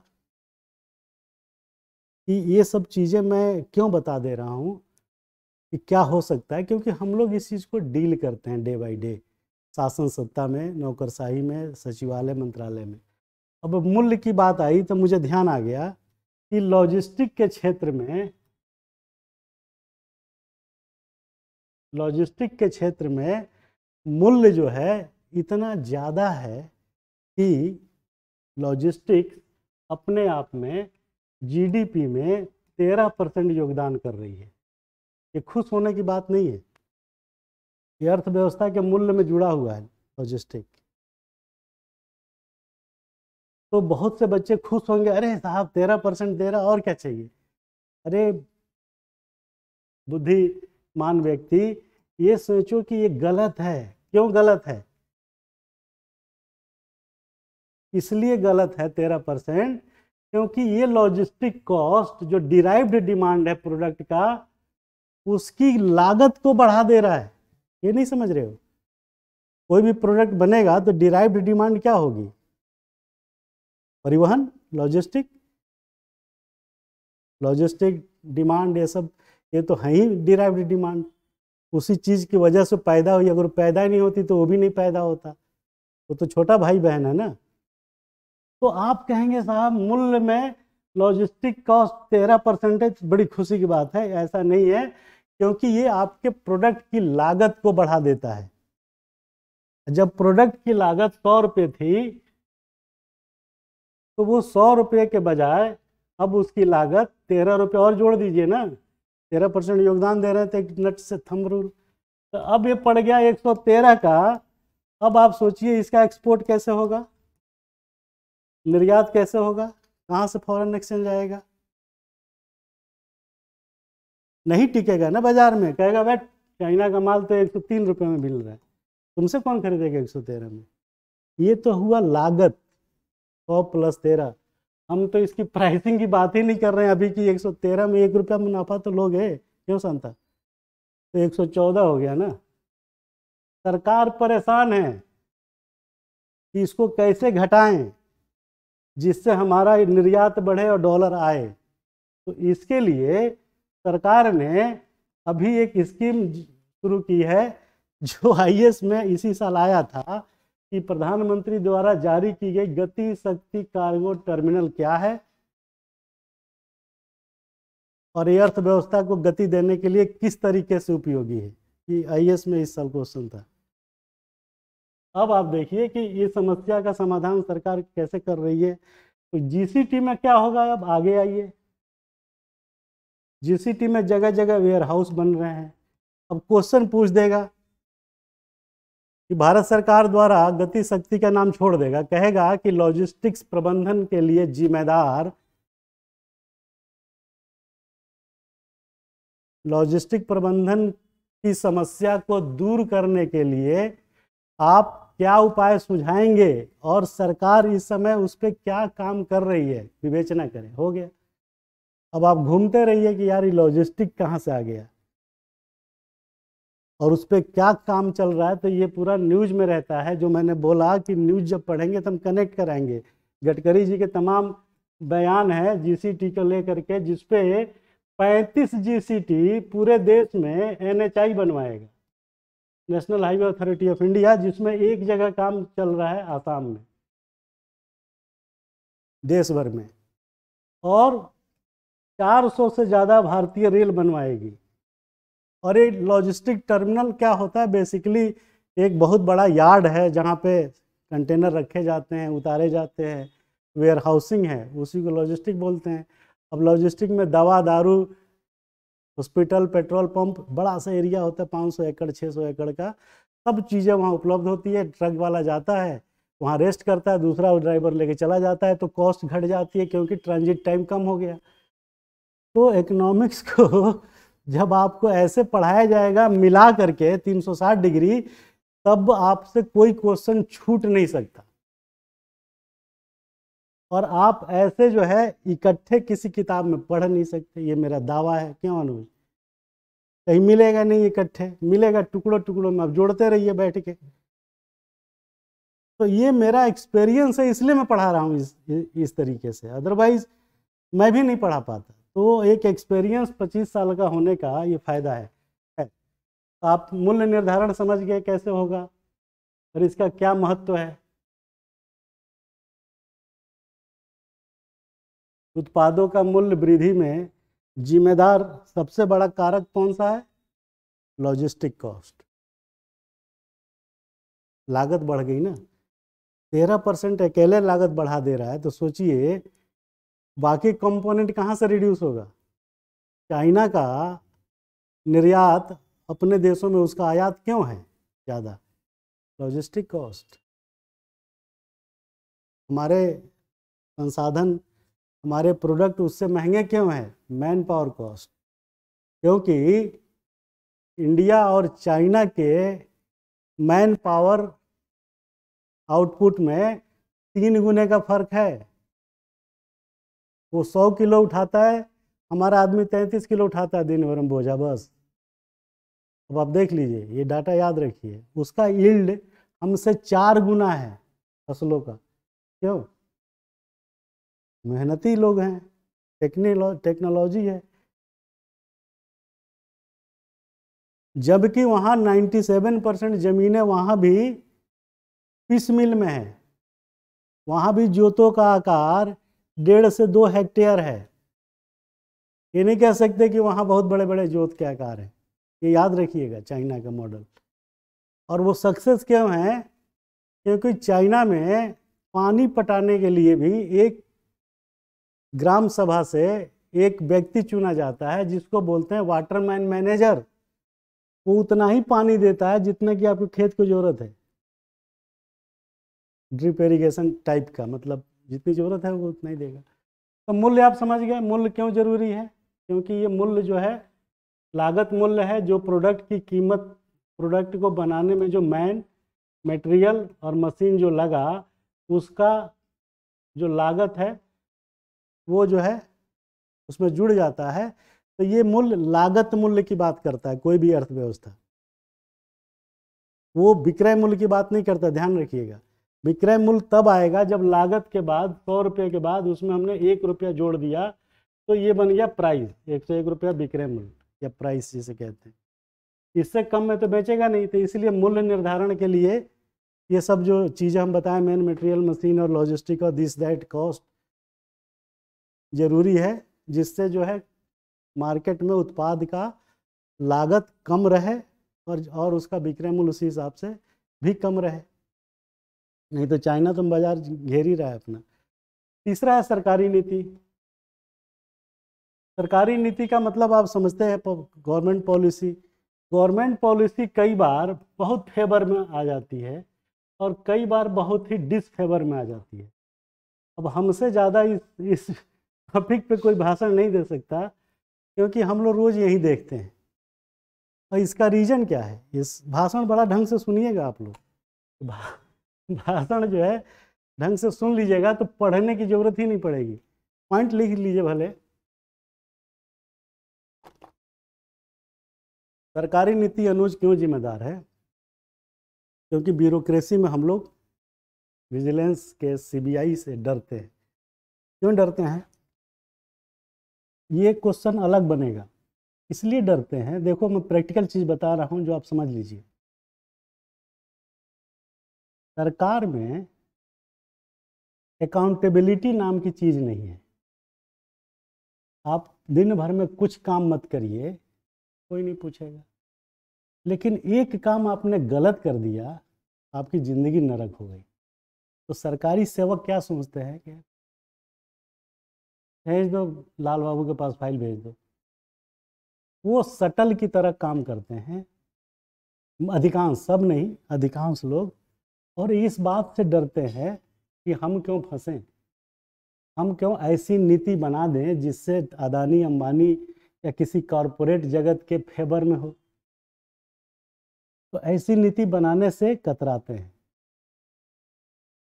कि ये सब चीज़ें मैं क्यों बता दे रहा हूँ कि क्या हो सकता है क्योंकि हम लोग इस चीज़ को डील करते हैं डे बाई डे शासन सत्ता में नौकरशाही में सचिवालय मंत्रालय में अब मूल्य की बात आई तो मुझे ध्यान आ गया कि लॉजिस्टिक के क्षेत्र में लॉजिस्टिक के क्षेत्र में मूल्य जो है इतना ज़्यादा है कि लॉजिस्टिक अपने आप में जीडीपी में तेरह परसेंट योगदान कर रही है ये खुश होने की बात नहीं है ये अर्थव्यवस्था के मूल्य में जुड़ा हुआ है लॉजिस्टिक तो बहुत से बच्चे खुश होंगे अरे साहब तेरह परसेंट दे रहा और क्या चाहिए अरे बुद्धि मान व्यक्ति ये सोचो कि ये गलत है क्यों गलत है इसलिए गलत है तेरह परसेंट क्योंकि ये लॉजिस्टिक कॉस्ट जो डिराइव्ड डिमांड है प्रोडक्ट का उसकी लागत को बढ़ा दे रहा है ये नहीं समझ रहे हो कोई भी प्रोडक्ट बनेगा तो डिराइव्ड डिमांड क्या होगी परिवहन लॉजिस्टिक लॉजिस्टिक डिमांड ये सब ये तो है ही डिराइव डिमांड उसी चीज़ की वजह से पैदा हुई अगर पैदा ही नहीं होती तो वो भी नहीं पैदा होता वो तो छोटा भाई बहन है ना तो आप कहेंगे साहब मूल्य में लॉजिस्टिक कॉस्ट तेरह परसेंटेज बड़ी खुशी की बात है ऐसा नहीं है क्योंकि ये आपके प्रोडक्ट की लागत को बढ़ा देता है जब प्रोडक्ट की लागत सौ रुपये थी तो वो सौ रुपये के बजाय अब उसकी लागत तेरह रुपये और जोड़ दीजिए ना तेरह परसेंट योगदान दे रहे थे नट से थम रूल तो अब ये पड़ गया 113 का अब आप सोचिए इसका एक्सपोर्ट कैसे होगा निर्यात कैसे होगा कहाँ से फॉरेन एक्सचेंज आएगा नहीं टिकेगा ना बाजार में कहेगा बैठ चाइना का माल तो एक सौ तीन रुपये में मिल रहा है तुमसे कौन खरीदेगा एक सौ तेरह में ये तो हुआ लागत सौ प्लस तेरह हम तो इसकी प्राइसिंग की बात ही नहीं कर रहे हैं अभी की 113 में एक रुपया मुनाफा तो लोगे क्यों संता तो 114 हो गया ना सरकार परेशान है कि इसको कैसे घटाएं जिससे हमारा निर्यात बढ़े और डॉलर आए तो इसके लिए सरकार ने अभी एक स्कीम शुरू की है जो आई में इसी साल आया था कि प्रधानमंत्री द्वारा जारी की गई गति शक्ति कार्गो टर्मिनल क्या है और ये अर्थव्यवस्था को गति देने के लिए किस तरीके से उपयोगी है कि आईएएस में इस साल क्वेश्चन था अब आप देखिए कि ये समस्या का समाधान सरकार कैसे कर रही है तो जीसीटी में क्या होगा अब आगे आइए जीसीटी में जगह जगह वेयर हाउस बन रहे हैं अब क्वेश्चन पूछ देगा कि भारत सरकार द्वारा गति शक्ति का नाम छोड़ देगा कहेगा कि लॉजिस्टिक्स प्रबंधन के लिए जिम्मेदार लॉजिस्टिक प्रबंधन की समस्या को दूर करने के लिए आप क्या उपाय सुझाएंगे और सरकार इस समय उस पर क्या काम कर रही है विवेचना करें हो गया अब आप घूमते रहिए कि यार ये लॉजिस्टिक कहाँ से आ गया और उस पर क्या काम चल रहा है तो ये पूरा न्यूज में रहता है जो मैंने बोला कि न्यूज जब पढ़ेंगे तो हम कनेक्ट कराएंगे गडकरी जी के तमाम बयान है जीसीटी को लेकर के जिसपे पैंतीस जीसीटी पूरे देश में एनएचआई बनवाएगा national highway authority of India जिसमें एक जगह काम चल रहा है आसाम में देश भर में और 400 से ज़्यादा भारतीय रेल बनवाएगी और ये लॉजिस्टिक टर्मिनल क्या होता है बेसिकली एक बहुत बड़ा यार्ड है जहाँ पे कंटेनर रखे जाते हैं उतारे जाते हैं वेयर हाउसिंग है उसी को लॉजिस्टिक बोलते हैं अब लॉजिस्टिक में दवा दारू हॉस्पिटल पेट्रोल पंप बड़ा सा एरिया होता है पाँच सौ एकड़ छः सौ एकड़ का सब चीज़ें वहाँ उपलब्ध होती है ट्रक वाला जाता है वहाँ रेस्ट करता है दूसरा ड्राइवर लेके चला जाता है तो कॉस्ट घट जाती है क्योंकि ट्रांजिट टाइम कम हो गया तो इकोनॉमिक्स को जब आपको ऐसे पढ़ाया जाएगा मिला करके 360 डिग्री तब आपसे कोई क्वेश्चन छूट नहीं सकता और आप ऐसे जो है इकट्ठे किसी किताब में पढ़ नहीं सकते ये मेरा दावा है क्यों अनुज कहीं मिलेगा नहीं इकट्ठे मिलेगा टुकड़ों टुकड़ों में आप जोड़ते रहिए बैठ के तो ये मेरा एक्सपीरियंस है इसलिए मैं पढ़ा रहा हूँ इस इस तरीके से अदरवाइज मैं भी नहीं पढ़ा पाता तो एक एक्सपीरियंस 25 साल का होने का ये फ़ायदा है, है तो आप मूल्य निर्धारण समझ गए कैसे होगा और इसका क्या महत्व है उत्पादों का मूल्य वृद्धि में जिम्मेदार सबसे बड़ा कारक कौन सा है लॉजिस्टिक कॉस्ट लागत बढ़ गई ना तेरह परसेंट अकेले लागत बढ़ा दे रहा है तो सोचिए बाकी कंपोनेंट कहाँ से रिड्यूस होगा चाइना का निर्यात अपने देशों में उसका आयात क्यों है ज़्यादा लॉजिस्टिक कॉस्ट हमारे संसाधन हमारे प्रोडक्ट उससे महंगे क्यों हैं मैन पावर कॉस्ट क्योंकि इंडिया और चाइना के मैन पावर आउटपुट में तीन गुने का फर्क है वो सौ किलो उठाता है हमारा आदमी तैंतीस किलो उठाता है दिन भर में बोझा बस अब आप देख लीजिए ये डाटा याद रखिए उसका यील्ड हमसे चार गुना है फसलों का क्यों मेहनती लोग हैं टेक्नोलॉ टेक्नोलॉजी है जबकि वहाँ 97 परसेंट ज़मीनें वहाँ भी पिस मिल में है वहाँ भी जोतों का आकार डेढ़ से दो हेक्टेयर है ये नहीं कह सकते कि वहाँ बहुत बड़े बड़े जोत के आकार हैं ये याद रखिएगा चाइना का मॉडल और वो सक्सेस क्यों है क्योंकि चाइना में पानी पटाने के लिए भी एक ग्राम सभा से एक व्यक्ति चुना जाता है जिसको बोलते हैं वाटरमैन मैनेजर वो उतना ही पानी देता है जितना कि आपके खेत को जरूरत है ड्रिप इरीगेशन टाइप का मतलब जितनी ज़रूरत है वो उतना ही देगा तो मूल्य आप समझ गए मूल्य क्यों ज़रूरी है क्योंकि ये मूल्य जो है लागत मूल्य है जो प्रोडक्ट की कीमत प्रोडक्ट को बनाने में जो मैन मटेरियल और मशीन जो लगा उसका जो लागत है वो जो है उसमें जुड़ जाता है तो ये मूल्य लागत मूल्य की बात करता है कोई भी अर्थव्यवस्था वो विक्रय मूल्य की बात नहीं करता ध्यान रखिएगा विक्रय मूल्य तब आएगा जब लागत के बाद सौ रुपये के बाद उसमें हमने एक रुपया जोड़ दिया तो ये बन गया प्राइस एक सौ एक रुपया विक्रय मूल्य या प्राइस जिसे कहते हैं इससे कम में तो बेचेगा नहीं तो इसलिए मूल्य निर्धारण के लिए ये सब जो चीज़ें हम बताएं मेन मटेरियल मशीन और लॉजिस्टिक और दिस दैट कॉस्ट ज़रूरी है जिससे जो है मार्केट में उत्पाद का लागत कम रहे और और उसका विक्रय मूल्य उसी हिसाब से भी कम रहे नहीं तो चाइना तो बाजार घेर ही रहा है अपना तीसरा है सरकारी नीति सरकारी नीति का मतलब आप समझते हैं गवर्नमेंट पॉलिसी गवर्नमेंट पॉलिसी कई बार बहुत फेवर में आ जाती है और कई बार बहुत ही डिसफेवर में आ जाती है अब हमसे ज़्यादा इस इस टॉपिक पे कोई भाषण नहीं दे सकता क्योंकि हम लोग रोज़ यही देखते हैं और इसका रीज़न क्या है इस भाषण बड़ा ढंग से सुनिएगा आप लोग भाषण जो है ढंग से सुन लीजिएगा तो पढ़ने की जरूरत ही नहीं पड़ेगी पॉइंट लिख लीजिए भले सरकारी नीति अनुज क्यों जिम्मेदार है क्योंकि ब्यूरोक्रेसी में हम लोग विजिलेंस के सीबीआई से डरते हैं क्यों डरते हैं ये क्वेश्चन अलग बनेगा इसलिए डरते हैं देखो मैं प्रैक्टिकल चीज़ बता रहा हूँ जो आप समझ लीजिए सरकार में अकाउंटेबिलिटी नाम की चीज़ नहीं है आप दिन भर में कुछ काम मत करिए कोई नहीं पूछेगा लेकिन एक काम आपने गलत कर दिया आपकी ज़िंदगी नरक हो गई तो सरकारी सेवक क्या सोचते हैं कि भेज दो लाल बाबू के पास फाइल भेज दो वो सटल की तरह काम करते हैं अधिकांश सब नहीं अधिकांश लोग और इस बात से डरते हैं कि हम क्यों फंसें हम क्यों ऐसी नीति बना दें जिससे अदानी अंबानी या किसी कॉरपोरेट जगत के फेवर में हो तो ऐसी नीति बनाने से कतराते हैं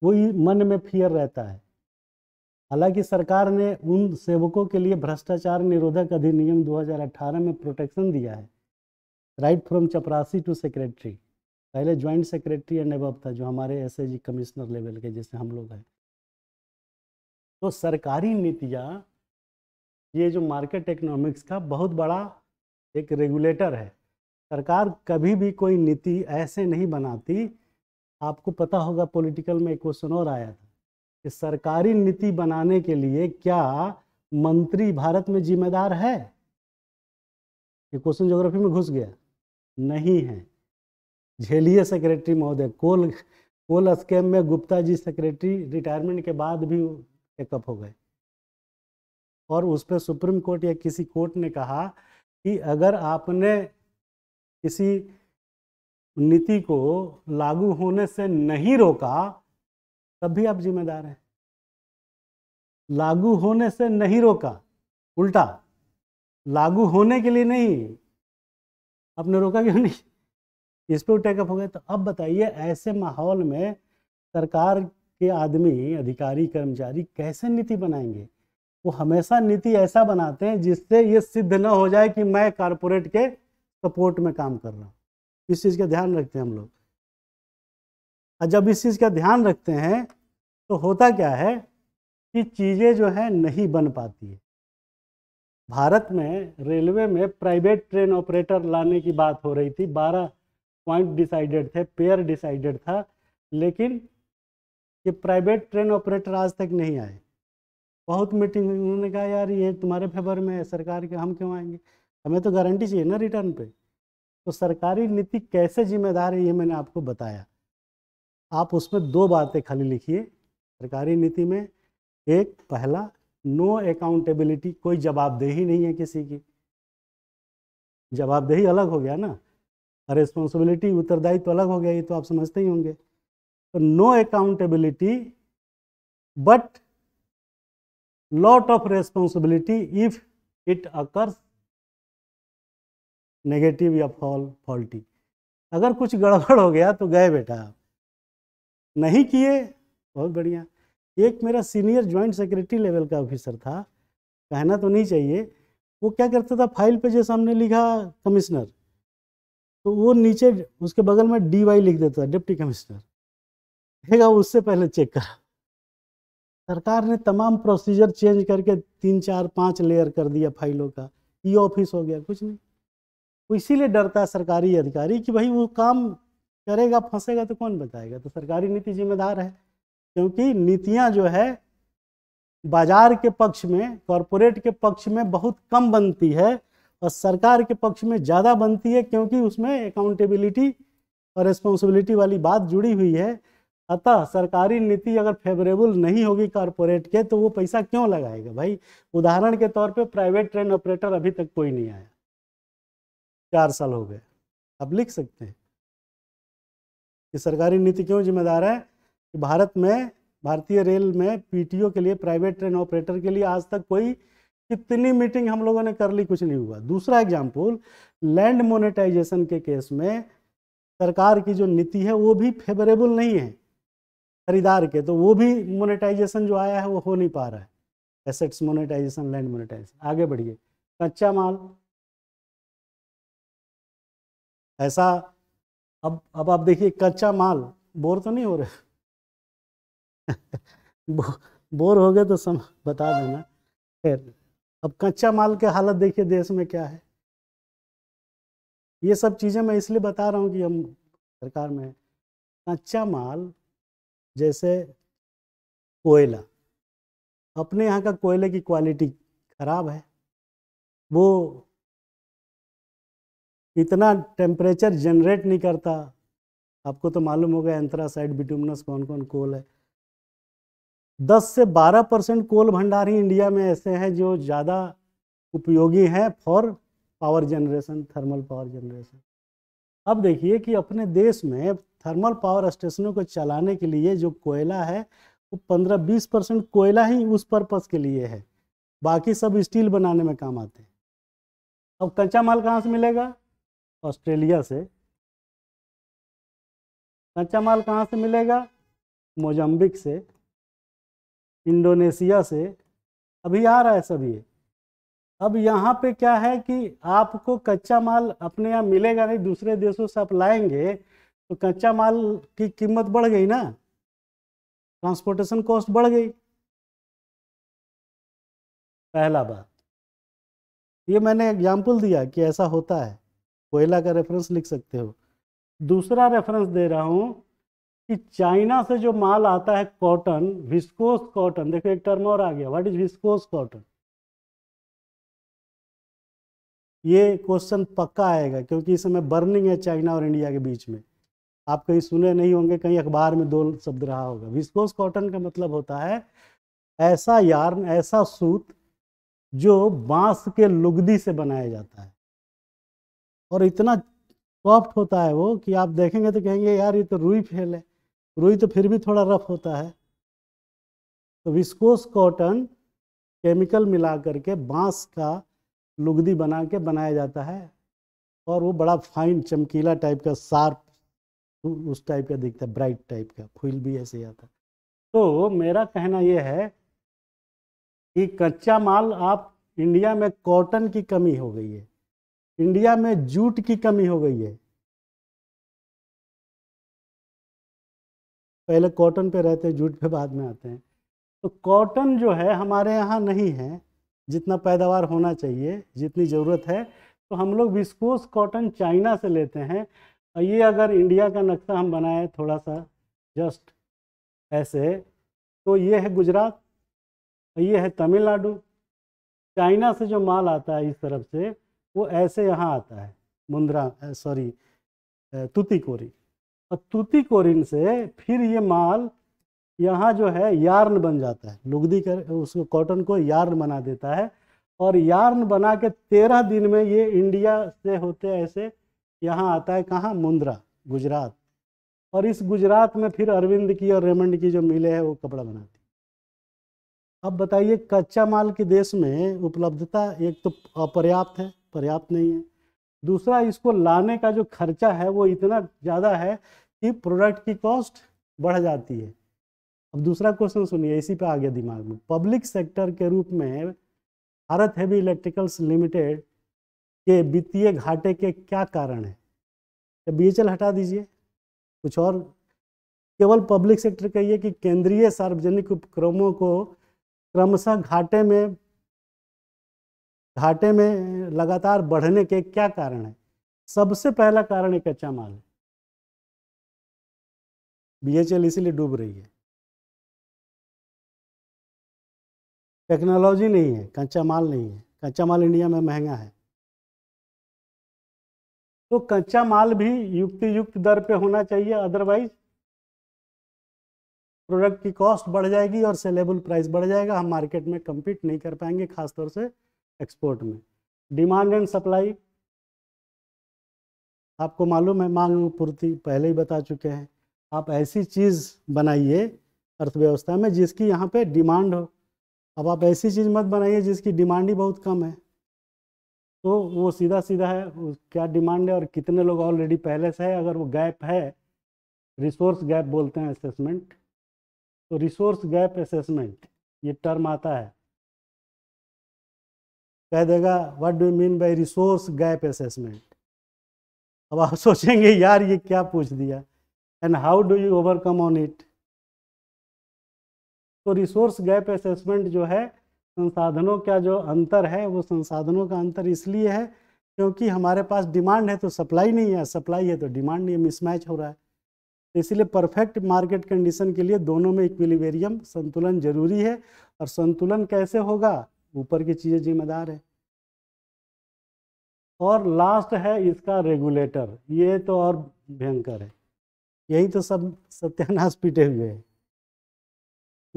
वो मन में फियर रहता है हालांकि सरकार ने उन सेवकों के लिए भ्रष्टाचार निरोधक अधिनियम 2018 में प्रोटेक्शन दिया है राइट फ्रॉम चपरासी टू सेक्रेटरी पहले ज्वाइंट सेक्रेटरी एंड अब था जो हमारे एस कमिश्नर लेवल के जैसे हम लोग हैं तो सरकारी नीतियाँ ये जो मार्केट इकोनॉमिक्स का बहुत बड़ा एक रेगुलेटर है सरकार कभी भी कोई नीति ऐसे नहीं बनाती आपको पता होगा पॉलिटिकल में एक क्वेश्चन और आया था कि सरकारी नीति बनाने के लिए क्या मंत्री भारत में जिम्मेदार है ये क्वेश्चन ज्योग्राफी में घुस गया नहीं है झेलिए सेक्रेटरी महोदय कोल कोल स्कैम में गुप्ता जी सेक्रेटरी रिटायरमेंट के बाद भी चेकअप हो गए और उस पर सुप्रीम कोर्ट या किसी कोर्ट ने कहा कि अगर आपने किसी नीति को लागू होने से नहीं रोका तब भी आप जिम्मेदार हैं लागू होने से नहीं रोका उल्टा लागू होने के लिए नहीं आपने रोका क्यों नहीं इस पर टेकअप हो गया तो अब बताइए ऐसे माहौल में सरकार के आदमी अधिकारी कर्मचारी कैसे नीति बनाएंगे वो हमेशा नीति ऐसा बनाते हैं जिससे ये सिद्ध न हो जाए कि मैं कारपोरेट के सपोर्ट में काम कर रहा हूँ इस चीज़ का ध्यान रखते हैं हम लोग और जब इस चीज़ का ध्यान रखते हैं तो होता क्या है कि चीज़ें जो है नहीं बन पाती है भारत में रेलवे में प्राइवेट ट्रेन ऑपरेटर लाने की बात हो रही थी बारह पॉइंट डिसाइडेड थे पेयर डिसाइडेड था लेकिन ये प्राइवेट ट्रेन ऑपरेटर आज तक नहीं आए बहुत मीटिंग हुई उन्होंने कहा यार ये तुम्हारे फेवर में है सरकार के हम क्यों आएंगे हमें तो गारंटी चाहिए ना रिटर्न पे तो सरकारी नीति कैसे जिम्मेदार है ये मैंने आपको बताया आप उसमें दो बातें खाली लिखिए सरकारी नीति में एक पहला नो अकाउंटेबिलिटी कोई जवाबदेही नहीं है किसी की जवाबदेही अलग हो गया ना रेस्पॉन्सिबिलिटी उत्तरदायित्व अलग हो गया ये तो आप समझते ही होंगे तो no accountability but lot of responsibility if it occurs negative या फॉल फॉल्टी अगर कुछ गड़बड़ हो गया तो गए बेटा आप नहीं किए बहुत बढ़िया एक मेरा सीनियर ज्वाइंट सेक्रेटरी लेवल का ऑफिसर था कहना तो नहीं चाहिए वो क्या करता था फाइल पे जैसे हमने लिखा कमिश्नर तो वो नीचे उसके बगल में डी वाई लिख देता है डिप्टी कमिश्नर है उससे पहले चेक करा सरकार ने तमाम प्रोसीजर चेंज करके तीन चार पाँच लेयर कर दिया फाइलों का ई ऑफिस हो गया कुछ नहीं वो इसीलिए डरता है सरकारी अधिकारी कि भाई वो काम करेगा फंसेगा तो कौन बताएगा तो सरकारी नीति जिम्मेदार है क्योंकि नीतियाँ जो है बाजार के पक्ष में कॉरपोरेट के पक्ष में बहुत कम बनती है और सरकार के पक्ष में ज़्यादा बनती है क्योंकि उसमें अकाउंटेबिलिटी और रिस्पॉन्सिबिलिटी वाली बात जुड़ी हुई है अतः सरकारी नीति अगर फेवरेबल नहीं होगी कॉरपोरेट के तो वो पैसा क्यों लगाएगा भाई उदाहरण के तौर पे प्राइवेट ट्रेन ऑपरेटर अभी तक कोई नहीं आया चार साल हो गए अब लिख सकते हैं कि सरकारी नीति क्यों जिम्मेदार है कि भारत में भारतीय रेल में पीटीओ के लिए प्राइवेट ट्रेन ऑपरेटर के लिए आज तक कोई कितनी मीटिंग हम लोगों ने कर ली कुछ नहीं हुआ दूसरा एग्जाम्पल लैंड मोनेटाइजेशन के केस में सरकार की जो नीति है वो भी फेवरेबल नहीं है खरीदार के तो वो भी मोनेटाइजेशन जो आया है वो हो नहीं पा रहा है एसेट्स मोनेटाइजेशन लैंड मोनेटाइजेशन आगे बढ़िए कच्चा माल ऐसा अब अब आप देखिए कच्चा माल बोर तो नहीं हो रहे बो, बोर हो गए तो सम बता देना खैर अब कच्चा माल की हालत देखिए देश में क्या है ये सब चीज़ें मैं इसलिए बता रहा हूँ कि हम सरकार में कच्चा माल जैसे कोयला अपने यहाँ का कोयले की क्वालिटी ख़राब है वो इतना टेम्परेचर जनरेट नहीं करता आपको तो मालूम होगा एंथ्रासाइड बिटुमनस कौन कौन कोल है 10 से 12 परसेंट कोल भंडार ही इंडिया में ऐसे हैं जो ज़्यादा उपयोगी हैं for power generation thermal power generation अब देखिए कि अपने देश में थर्मल पावर स्टेशनों को चलाने के लिए जो कोयला है वो पंद्रह बीस परसेंट कोयला ही उस पर्पज़ के लिए है बाकी सब स्टील बनाने में काम आते हैं अब कच्चा माल कहाँ से मिलेगा ऑस्ट्रेलिया से कच्चा माल कहाँ से मिलेगा मोजम्बिक से इंडोनेशिया से अभी आ रहा है सब ये अब यहाँ पे क्या है कि आपको कच्चा माल अपने यहाँ मिलेगा नहीं दूसरे देशों से आप लाएंगे तो कच्चा माल की कीमत बढ़ गई ना ट्रांसपोर्टेशन कॉस्ट बढ़ गई पहला बात ये मैंने एग्जाम्पल दिया कि ऐसा होता है कोयला का रेफरेंस लिख सकते हो दूसरा रेफरेंस दे रहा हूँ कि चाइना से जो माल आता है कॉटन विस्कोस कॉटन देखो एक टर्म और आ गया व्हाट इज विस्कोस कॉटन ये क्वेश्चन पक्का आएगा क्योंकि इस समय बर्निंग है चाइना और इंडिया के बीच में आप कहीं सुने नहीं होंगे कहीं अखबार में दो शब्द रहा होगा विस्कोस कॉटन का मतलब होता है ऐसा यार्न ऐसा सूत जो बांस के लुगदी से बनाया जाता है और इतना सॉफ्ट होता है वो कि आप देखेंगे तो कहेंगे यार ये तो रुई फेल है रुई तो फिर भी थोड़ा रफ होता है तो विस्कोस कॉटन केमिकल मिला करके बांस का लुगदी बना के बनाया जाता है और वो बड़ा फाइन चमकीला टाइप का शार्प उस टाइप का दिखता है ब्राइट टाइप का फूल भी ऐसे आता है तो मेरा कहना ये है कि कच्चा माल आप इंडिया में कॉटन की कमी हो गई है इंडिया में जूट की कमी हो गई है पहले कॉटन पे रहते हैं जूट पे बाद में आते हैं तो कॉटन जो है हमारे यहाँ नहीं है जितना पैदावार होना चाहिए जितनी ज़रूरत है तो हम लोग विस्कोस कॉटन चाइना से लेते हैं ये अगर इंडिया का नक्शा हम बनाए थोड़ा सा जस्ट ऐसे तो ये है गुजरात ये है तमिलनाडु चाइना से जो माल आता है इस तरफ से वो ऐसे यहाँ आता है मुंद्रा सॉरी तुतिकोरी और कोरिन से फिर ये माल यहाँ जो है यार्न बन जाता है लुगदी कर उसको कॉटन को यार्न बना देता है और यार्न बना के तेरह दिन में ये इंडिया से होते ऐसे यहाँ आता है कहाँ मुंद्रा गुजरात और इस गुजरात में फिर अरविंद की और रेमंड की जो मिले हैं वो कपड़ा बनाती अब बताइए कच्चा माल के देश में उपलब्धता एक तो अपर्याप्त है पर्याप्त नहीं है दूसरा इसको लाने का जो खर्चा है वो इतना ज़्यादा है कि प्रोडक्ट की कॉस्ट बढ़ जाती है अब दूसरा क्वेश्चन सुनिए इसी पे आ गया दिमाग में पब्लिक सेक्टर के रूप में भारत हैवी इलेक्ट्रिकल्स लिमिटेड के वित्तीय घाटे के क्या कारण है तो बी हटा दीजिए कुछ और केवल पब्लिक सेक्टर कहिए कि केंद्रीय सार्वजनिक उपक्रमों को क्रमशः घाटे में घाटे में लगातार बढ़ने के क्या कारण है सबसे पहला कारण है कच्चा माल है बीएचएल इसीलिए डूब रही है टेक्नोलॉजी नहीं है कच्चा माल नहीं है कच्चा माल इंडिया में महंगा है तो कच्चा माल भी युक्ति युक्त दर पे होना चाहिए अदरवाइज प्रोडक्ट की कॉस्ट बढ़ जाएगी और सेलेबल प्राइस बढ़ जाएगा हम मार्केट में कम्पीट नहीं कर पाएंगे खासतौर से एक्सपोर्ट में डिमांड एंड सप्लाई आपको मालूम है मांग पूर्ति पहले ही बता चुके हैं आप ऐसी चीज़ बनाइए अर्थव्यवस्था में जिसकी यहाँ पे डिमांड हो अब आप ऐसी चीज़ मत बनाइए जिसकी डिमांड ही बहुत कम है तो वो सीधा सीधा है क्या डिमांड है और कितने लोग ऑलरेडी पहले से है अगर वो गैप है रिसोर्स गैप बोलते हैं असेसमेंट तो रिसोर्स गैप असेसमेंट ये टर्म आता है कह देगा what do mean by resource gap assessment अब आप सोचेंगे यार ये क्या पूछ दिया and how do you overcome on it तो रिसोर्स गैप असेसमेंट जो है संसाधनों का जो अंतर है वो संसाधनों का अंतर इसलिए है क्योंकि हमारे पास डिमांड है तो सप्लाई नहीं है सप्लाई है तो डिमांड नहीं है मिसमैच हो रहा है इसलिए परफेक्ट मार्केट कंडीशन के लिए दोनों में इक्विलिबेरियम संतुलन जरूरी है और संतुलन कैसे होगा ऊपर की चीज़ें जिम्मेदार है और लास्ट है इसका रेगुलेटर ये तो और भयंकर है यही तो सब सत्यानाश पीटे हुए हैं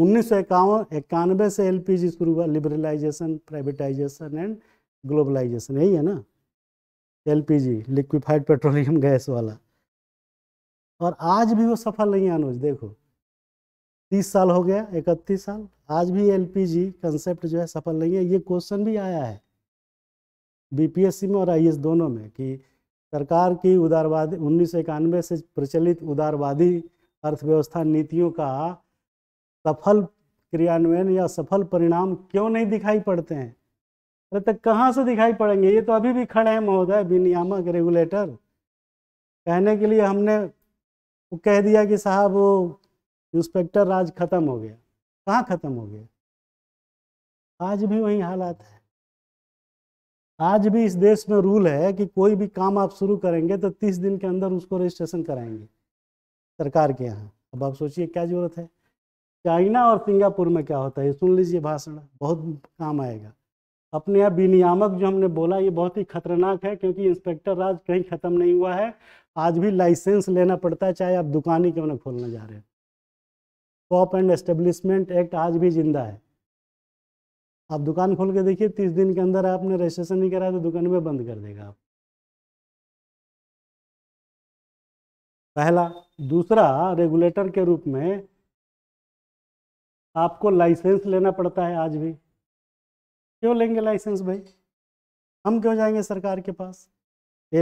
उन्नीस सौ इक्यावन इक्यानवे से एल पी जी शुरू हुआ लिबरलाइजेशन प्राइवेटाइजेशन एंड ग्लोबलाइजेशन यही है ना L P G liquefied petroleum gas वाला और आज भी वो सफल नहीं है अनुज देखो तीस साल हो गया इकतीस साल आज भी एलपीजी कंसेप्ट जो है सफल नहीं है ये क्वेश्चन भी आया है बीपीएससी में और आईएएस e दोनों में कि सरकार की उदारवादी उन्नीस से प्रचलित उदारवादी अर्थव्यवस्था नीतियों का सफल क्रियान्वयन या सफल परिणाम क्यों नहीं दिखाई पड़ते हैं अरे तक तो कहाँ से दिखाई पड़ेंगे ये तो अभी भी खड़े हैं महोदय विनियामक रेगुलेटर कहने के लिए हमने कह दिया कि साहब वो इंस्पेक्टर राज खत्म हो गया कहाँ खत्म हो गया आज भी वही हालात है आज भी इस देश में रूल है कि कोई भी काम आप शुरू करेंगे तो तीस दिन के अंदर उसको रजिस्ट्रेशन कराएंगे सरकार के यहाँ अब आप सोचिए क्या जरूरत है चाइना और सिंगापुर में क्या होता है सुन लीजिए भाषण बहुत काम आएगा अपने आप विनियामक जो हमने बोला ये बहुत ही खतरनाक है क्योंकि इंस्पेक्टर राज कहीं खत्म नहीं हुआ है आज भी लाइसेंस लेना पड़ता है चाहे आप दुकान ही क्यों ना खोलना जा रहे हैं कॉप एंड एस्टेब्लिशमेंट एक्ट आज भी जिंदा है आप दुकान खोल के देखिए तीस दिन के अंदर आपने रजिस्ट्रेशन नहीं कराया तो दुकान में बंद कर देगा आप पहला दूसरा रेगुलेटर के रूप में आपको लाइसेंस लेना पड़ता है आज भी क्यों लेंगे लाइसेंस भाई हम क्यों जाएंगे सरकार के पास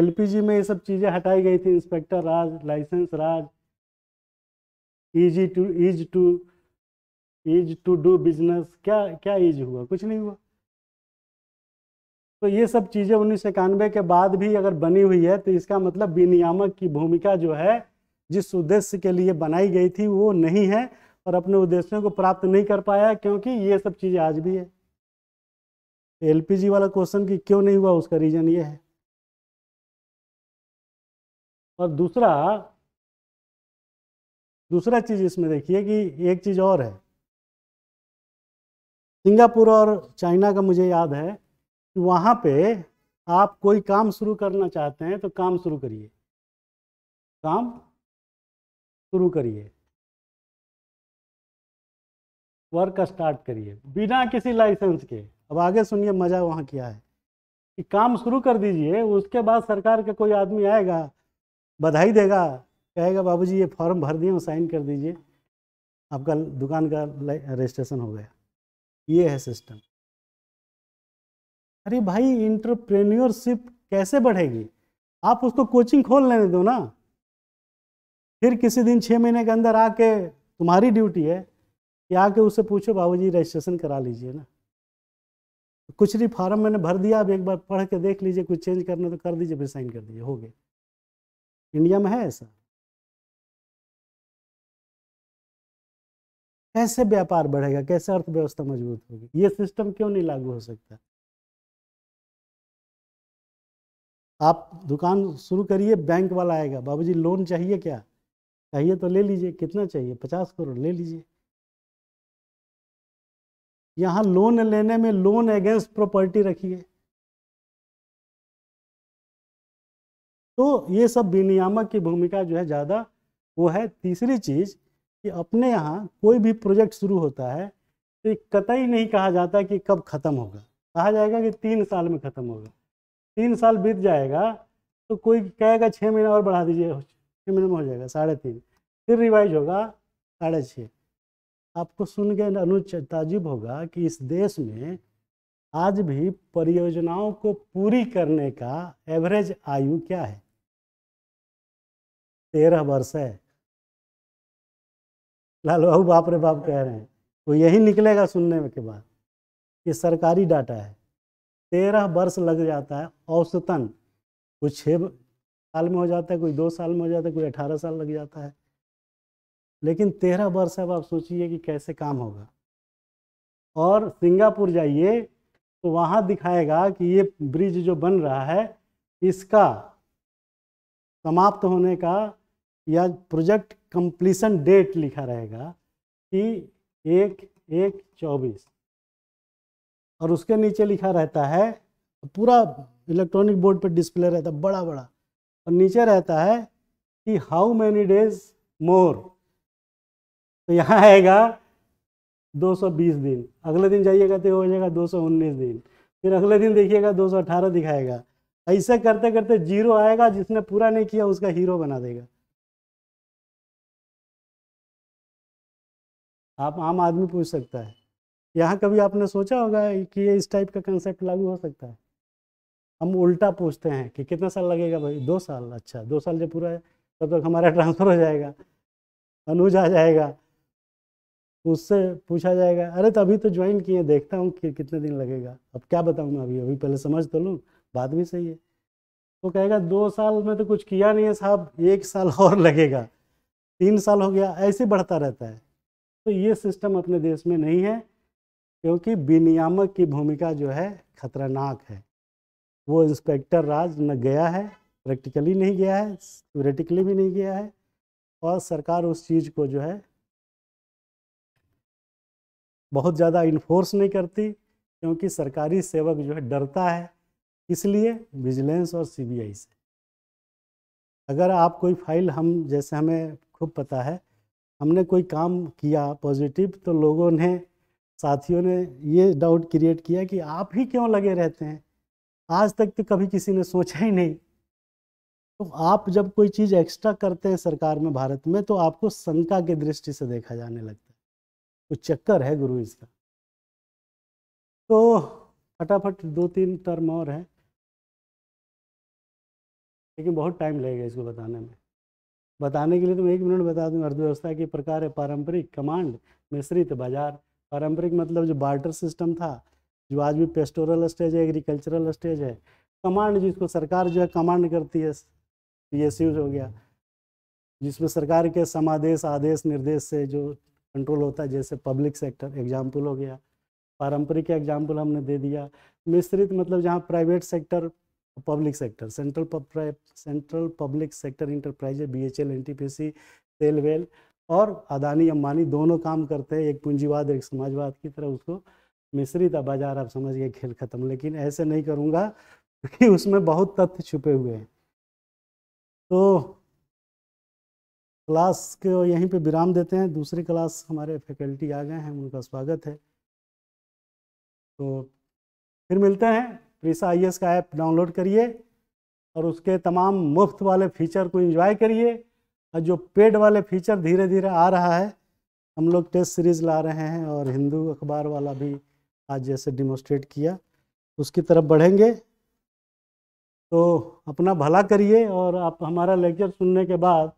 एलपीजी में ये सब चीज़ें हटाई गई थी inspector raj licence raj easy to ease to ease to do business क्या क्या ईज हुआ कुछ नहीं हुआ तो ये सब चीज़ें उन्नीस के बाद भी अगर बनी हुई है तो इसका मतलब विनियामक की भूमिका जो है जिस उद्देश्य के लिए बनाई गई थी वो नहीं है और अपने उद्देश्यों को प्राप्त नहीं कर पाया क्योंकि ये सब चीज़ें आज भी है एलपीजी वाला क्वेश्चन कि क्यों नहीं हुआ उसका रीज़न ये है और दूसरा दूसरा चीज़ इसमें देखिए कि एक चीज़ और है सिंगापुर और चाइना का मुझे याद है कि वहाँ पे आप कोई काम शुरू करना चाहते हैं तो काम शुरू करिए काम शुरू करिए वर्क स्टार्ट करिए बिना किसी लाइसेंस के अब आगे सुनिए मज़ा वहाँ क्या है कि काम शुरू कर दीजिए उसके बाद सरकार का कोई आदमी आएगा बधाई देगा कहेगा बाबूजी ये फॉर्म भर दिए साइन कर दीजिए आपका दुकान का रजिस्ट्रेशन हो गया ये है सिस्टम अरे भाई इंटरप्रेन्योरशिप कैसे बढ़ेगी आप उसको कोचिंग खोल लेने दो ना फिर किसी दिन छः महीने के अंदर आके तुम्हारी ड्यूटी है कि आके उससे पूछो बाबूजी रजिस्ट्रेशन करा लीजिए ना कुछ नहीं फॉर्म मैंने भर दिया अब एक बार पढ़ के देख लीजिए कुछ चेंज करना तो कर दीजिए फिर साइन कर दीजिए हो गया इंडिया में है ऐसा कैसे व्यापार बढ़ेगा कैसे अर्थव्यवस्था मजबूत होगी ये सिस्टम क्यों नहीं लागू हो सकता आप दुकान शुरू करिए बैंक वाला आएगा बाबूजी लोन चाहिए क्या चाहिए तो ले लीजिए कितना चाहिए पचास करोड़ ले लीजिए यहां लोन लेने में लोन अगेंस्ट प्रॉपर्टी रखिए तो ये सब विनियामक की भूमिका जो है ज़्यादा वो है तीसरी चीज़ कि अपने यहाँ कोई भी प्रोजेक्ट शुरू होता है तो कतई नहीं कहा जाता कि कब ख़त्म होगा कहा जाएगा कि तीन साल में ख़त्म होगा तीन साल बीत जाएगा तो कोई कहेगा छः महीना और बढ़ा दीजिए छः महीने में हो जाएगा साढ़े तीन फिर रिवाइज होगा साढ़े छः आपको सुन के अनुज ताजुब होगा कि इस देश में आज भी परियोजनाओं को पूरी करने का एवरेज आयु क्या है तेरह वर्ष है लाल बाबू बाप रे बाप कह रहे हैं वो यही निकलेगा सुनने के बाद ये सरकारी डाटा है तेरह वर्ष लग जाता है औसतन कोई छः साल में हो जाता है कोई दो साल में हो जाता है कोई अठारह साल लग जाता है लेकिन तेरह वर्ष अब आप सोचिए कि कैसे काम होगा और सिंगापुर जाइए तो वहाँ दिखाएगा कि ये ब्रिज जो बन रहा है इसका समाप्त होने का या प्रोजेक्ट कंप्लीसन डेट लिखा रहेगा कि एक एक चौबीस और उसके नीचे लिखा रहता है पूरा इलेक्ट्रॉनिक बोर्ड पर डिस्प्ले रहता है बड़ा बड़ा और नीचे रहता है कि हाउ मैनी डेज मोर तो यहाँ आएगा 220 दिन अगले दिन जाइएगा तो हो जाएगा 219 दिन फिर अगले दिन देखिएगा 218 दिखाएगा ऐसे करते करते जीरो आएगा जिसने पूरा नहीं किया उसका हीरो बना देगा आप आम आदमी पूछ सकता है यहाँ कभी आपने सोचा होगा कि ये इस टाइप का कंसेप्ट लागू हो सकता है हम उल्टा पूछते हैं कि कितना साल लगेगा भाई दो साल अच्छा दो साल जब पूरा है तब तक हमारा ट्रांसफ़र हो जाएगा अनुज आ जाएगा उससे पूछा जाएगा अरे तो अभी तो ज्वाइन किए देखता हूँ कि कितने दिन लगेगा अब क्या बताऊँ मैं अभी अभी पहले समझ तो लूँ बात भी सही है तो कहेगा दो साल में तो कुछ किया नहीं है साहब एक साल और लगेगा तीन साल हो गया ऐसे बढ़ता रहता है तो ये सिस्टम अपने देश में नहीं है क्योंकि विनियामक की भूमिका जो है खतरनाक है वो इंस्पेक्टर राज न गया है प्रैक्टिकली नहीं गया है थ्योरेटिकली भी नहीं गया है और सरकार उस चीज़ को जो है बहुत ज़्यादा इन्फोर्स नहीं करती क्योंकि सरकारी सेवक जो है डरता है इसलिए विजिलेंस और सीबीआई से अगर आप कोई फाइल हम जैसे हमें खूब पता है हमने कोई काम किया पॉजिटिव तो लोगों ने साथियों ने ये डाउट क्रिएट किया कि आप ही क्यों लगे रहते हैं आज तक तो कभी किसी ने सोचा ही नहीं तो आप जब कोई चीज़ एक्स्ट्रा करते हैं सरकार में भारत में तो आपको शंका के दृष्टि से देखा जाने लगता है वो चक्कर है गुरु इसका तो फटाफट दो तीन टर्म और है लेकिन बहुत टाइम लगेगा इसको बताने में बताने के लिए तो मैं एक मिनट बता दूँ अर्थव्यवस्था के प्रकार है पारंपरिक कमांड मिश्रित बाजार पारंपरिक मतलब जो बार्टर सिस्टम था जो आज भी पेस्टोरल स्टेज है एग्रीकल्चरल स्टेज है कमांड जिसको सरकार जो है कमांड करती है पी एस हो गया जिसमें सरकार के समादेश आदेश निर्देश से जो कंट्रोल होता है जैसे पब्लिक सेक्टर एग्जाम्पल हो गया पारंपरिक एग्जाम्पल हमने दे दिया मिश्रित मतलब जहाँ private sector public sector central central public sector enterprises B H L N T P C सेलवेल और अदानी अम्बानी दोनों काम करते हैं एक पूंजीवाद एक समाजवाद की तरह उसको मिश्रित बाजार आप समझ गए खेल खत्म लेकिन ऐसे नहीं करूँगा क्योंकि उसमें बहुत तथ्य छुपे हुए हैं तो क्लास को यहीं पे विराम देते हैं दूसरी क्लास हमारे फैकल्टी आ गए हैं उनका स्वागत है तो फिर मिलते हैं प्रीसा आई का ऐप डाउनलोड करिए और उसके तमाम मुफ्त वाले फीचर को एंजॉय करिए और जो पेड वाले फीचर धीरे धीरे आ रहा है हम लोग टेस्ट सीरीज़ ला रहे हैं और हिंदू अखबार वाला भी आज जैसे डिमोस्ट्रेट किया उसकी तरफ बढ़ेंगे तो अपना भला करिए और आप हमारा लेक्चर सुनने के बाद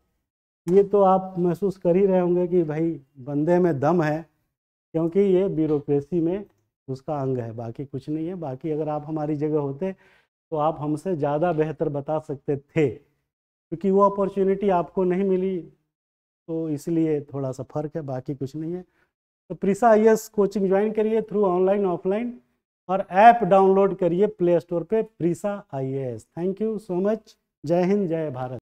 ये तो आप महसूस कर ही रहे होंगे कि भाई बंदे में दम है क्योंकि ये ब्यूरोक्रेसी में उसका अंग है बाकी कुछ नहीं है बाकी अगर आप हमारी जगह होते तो आप हमसे ज़्यादा बेहतर बता सकते थे क्योंकि वो अपॉर्चुनिटी आपको नहीं मिली तो इसलिए थोड़ा सा फ़र्क है बाकी कुछ नहीं है तो प्रिसा आई कोचिंग ज्वाइन करिए थ्रू ऑनलाइन ऑफलाइन और ऐप डाउनलोड करिए प्ले स्टोर पे Prisa I thank you so much जय हिंद जय भारत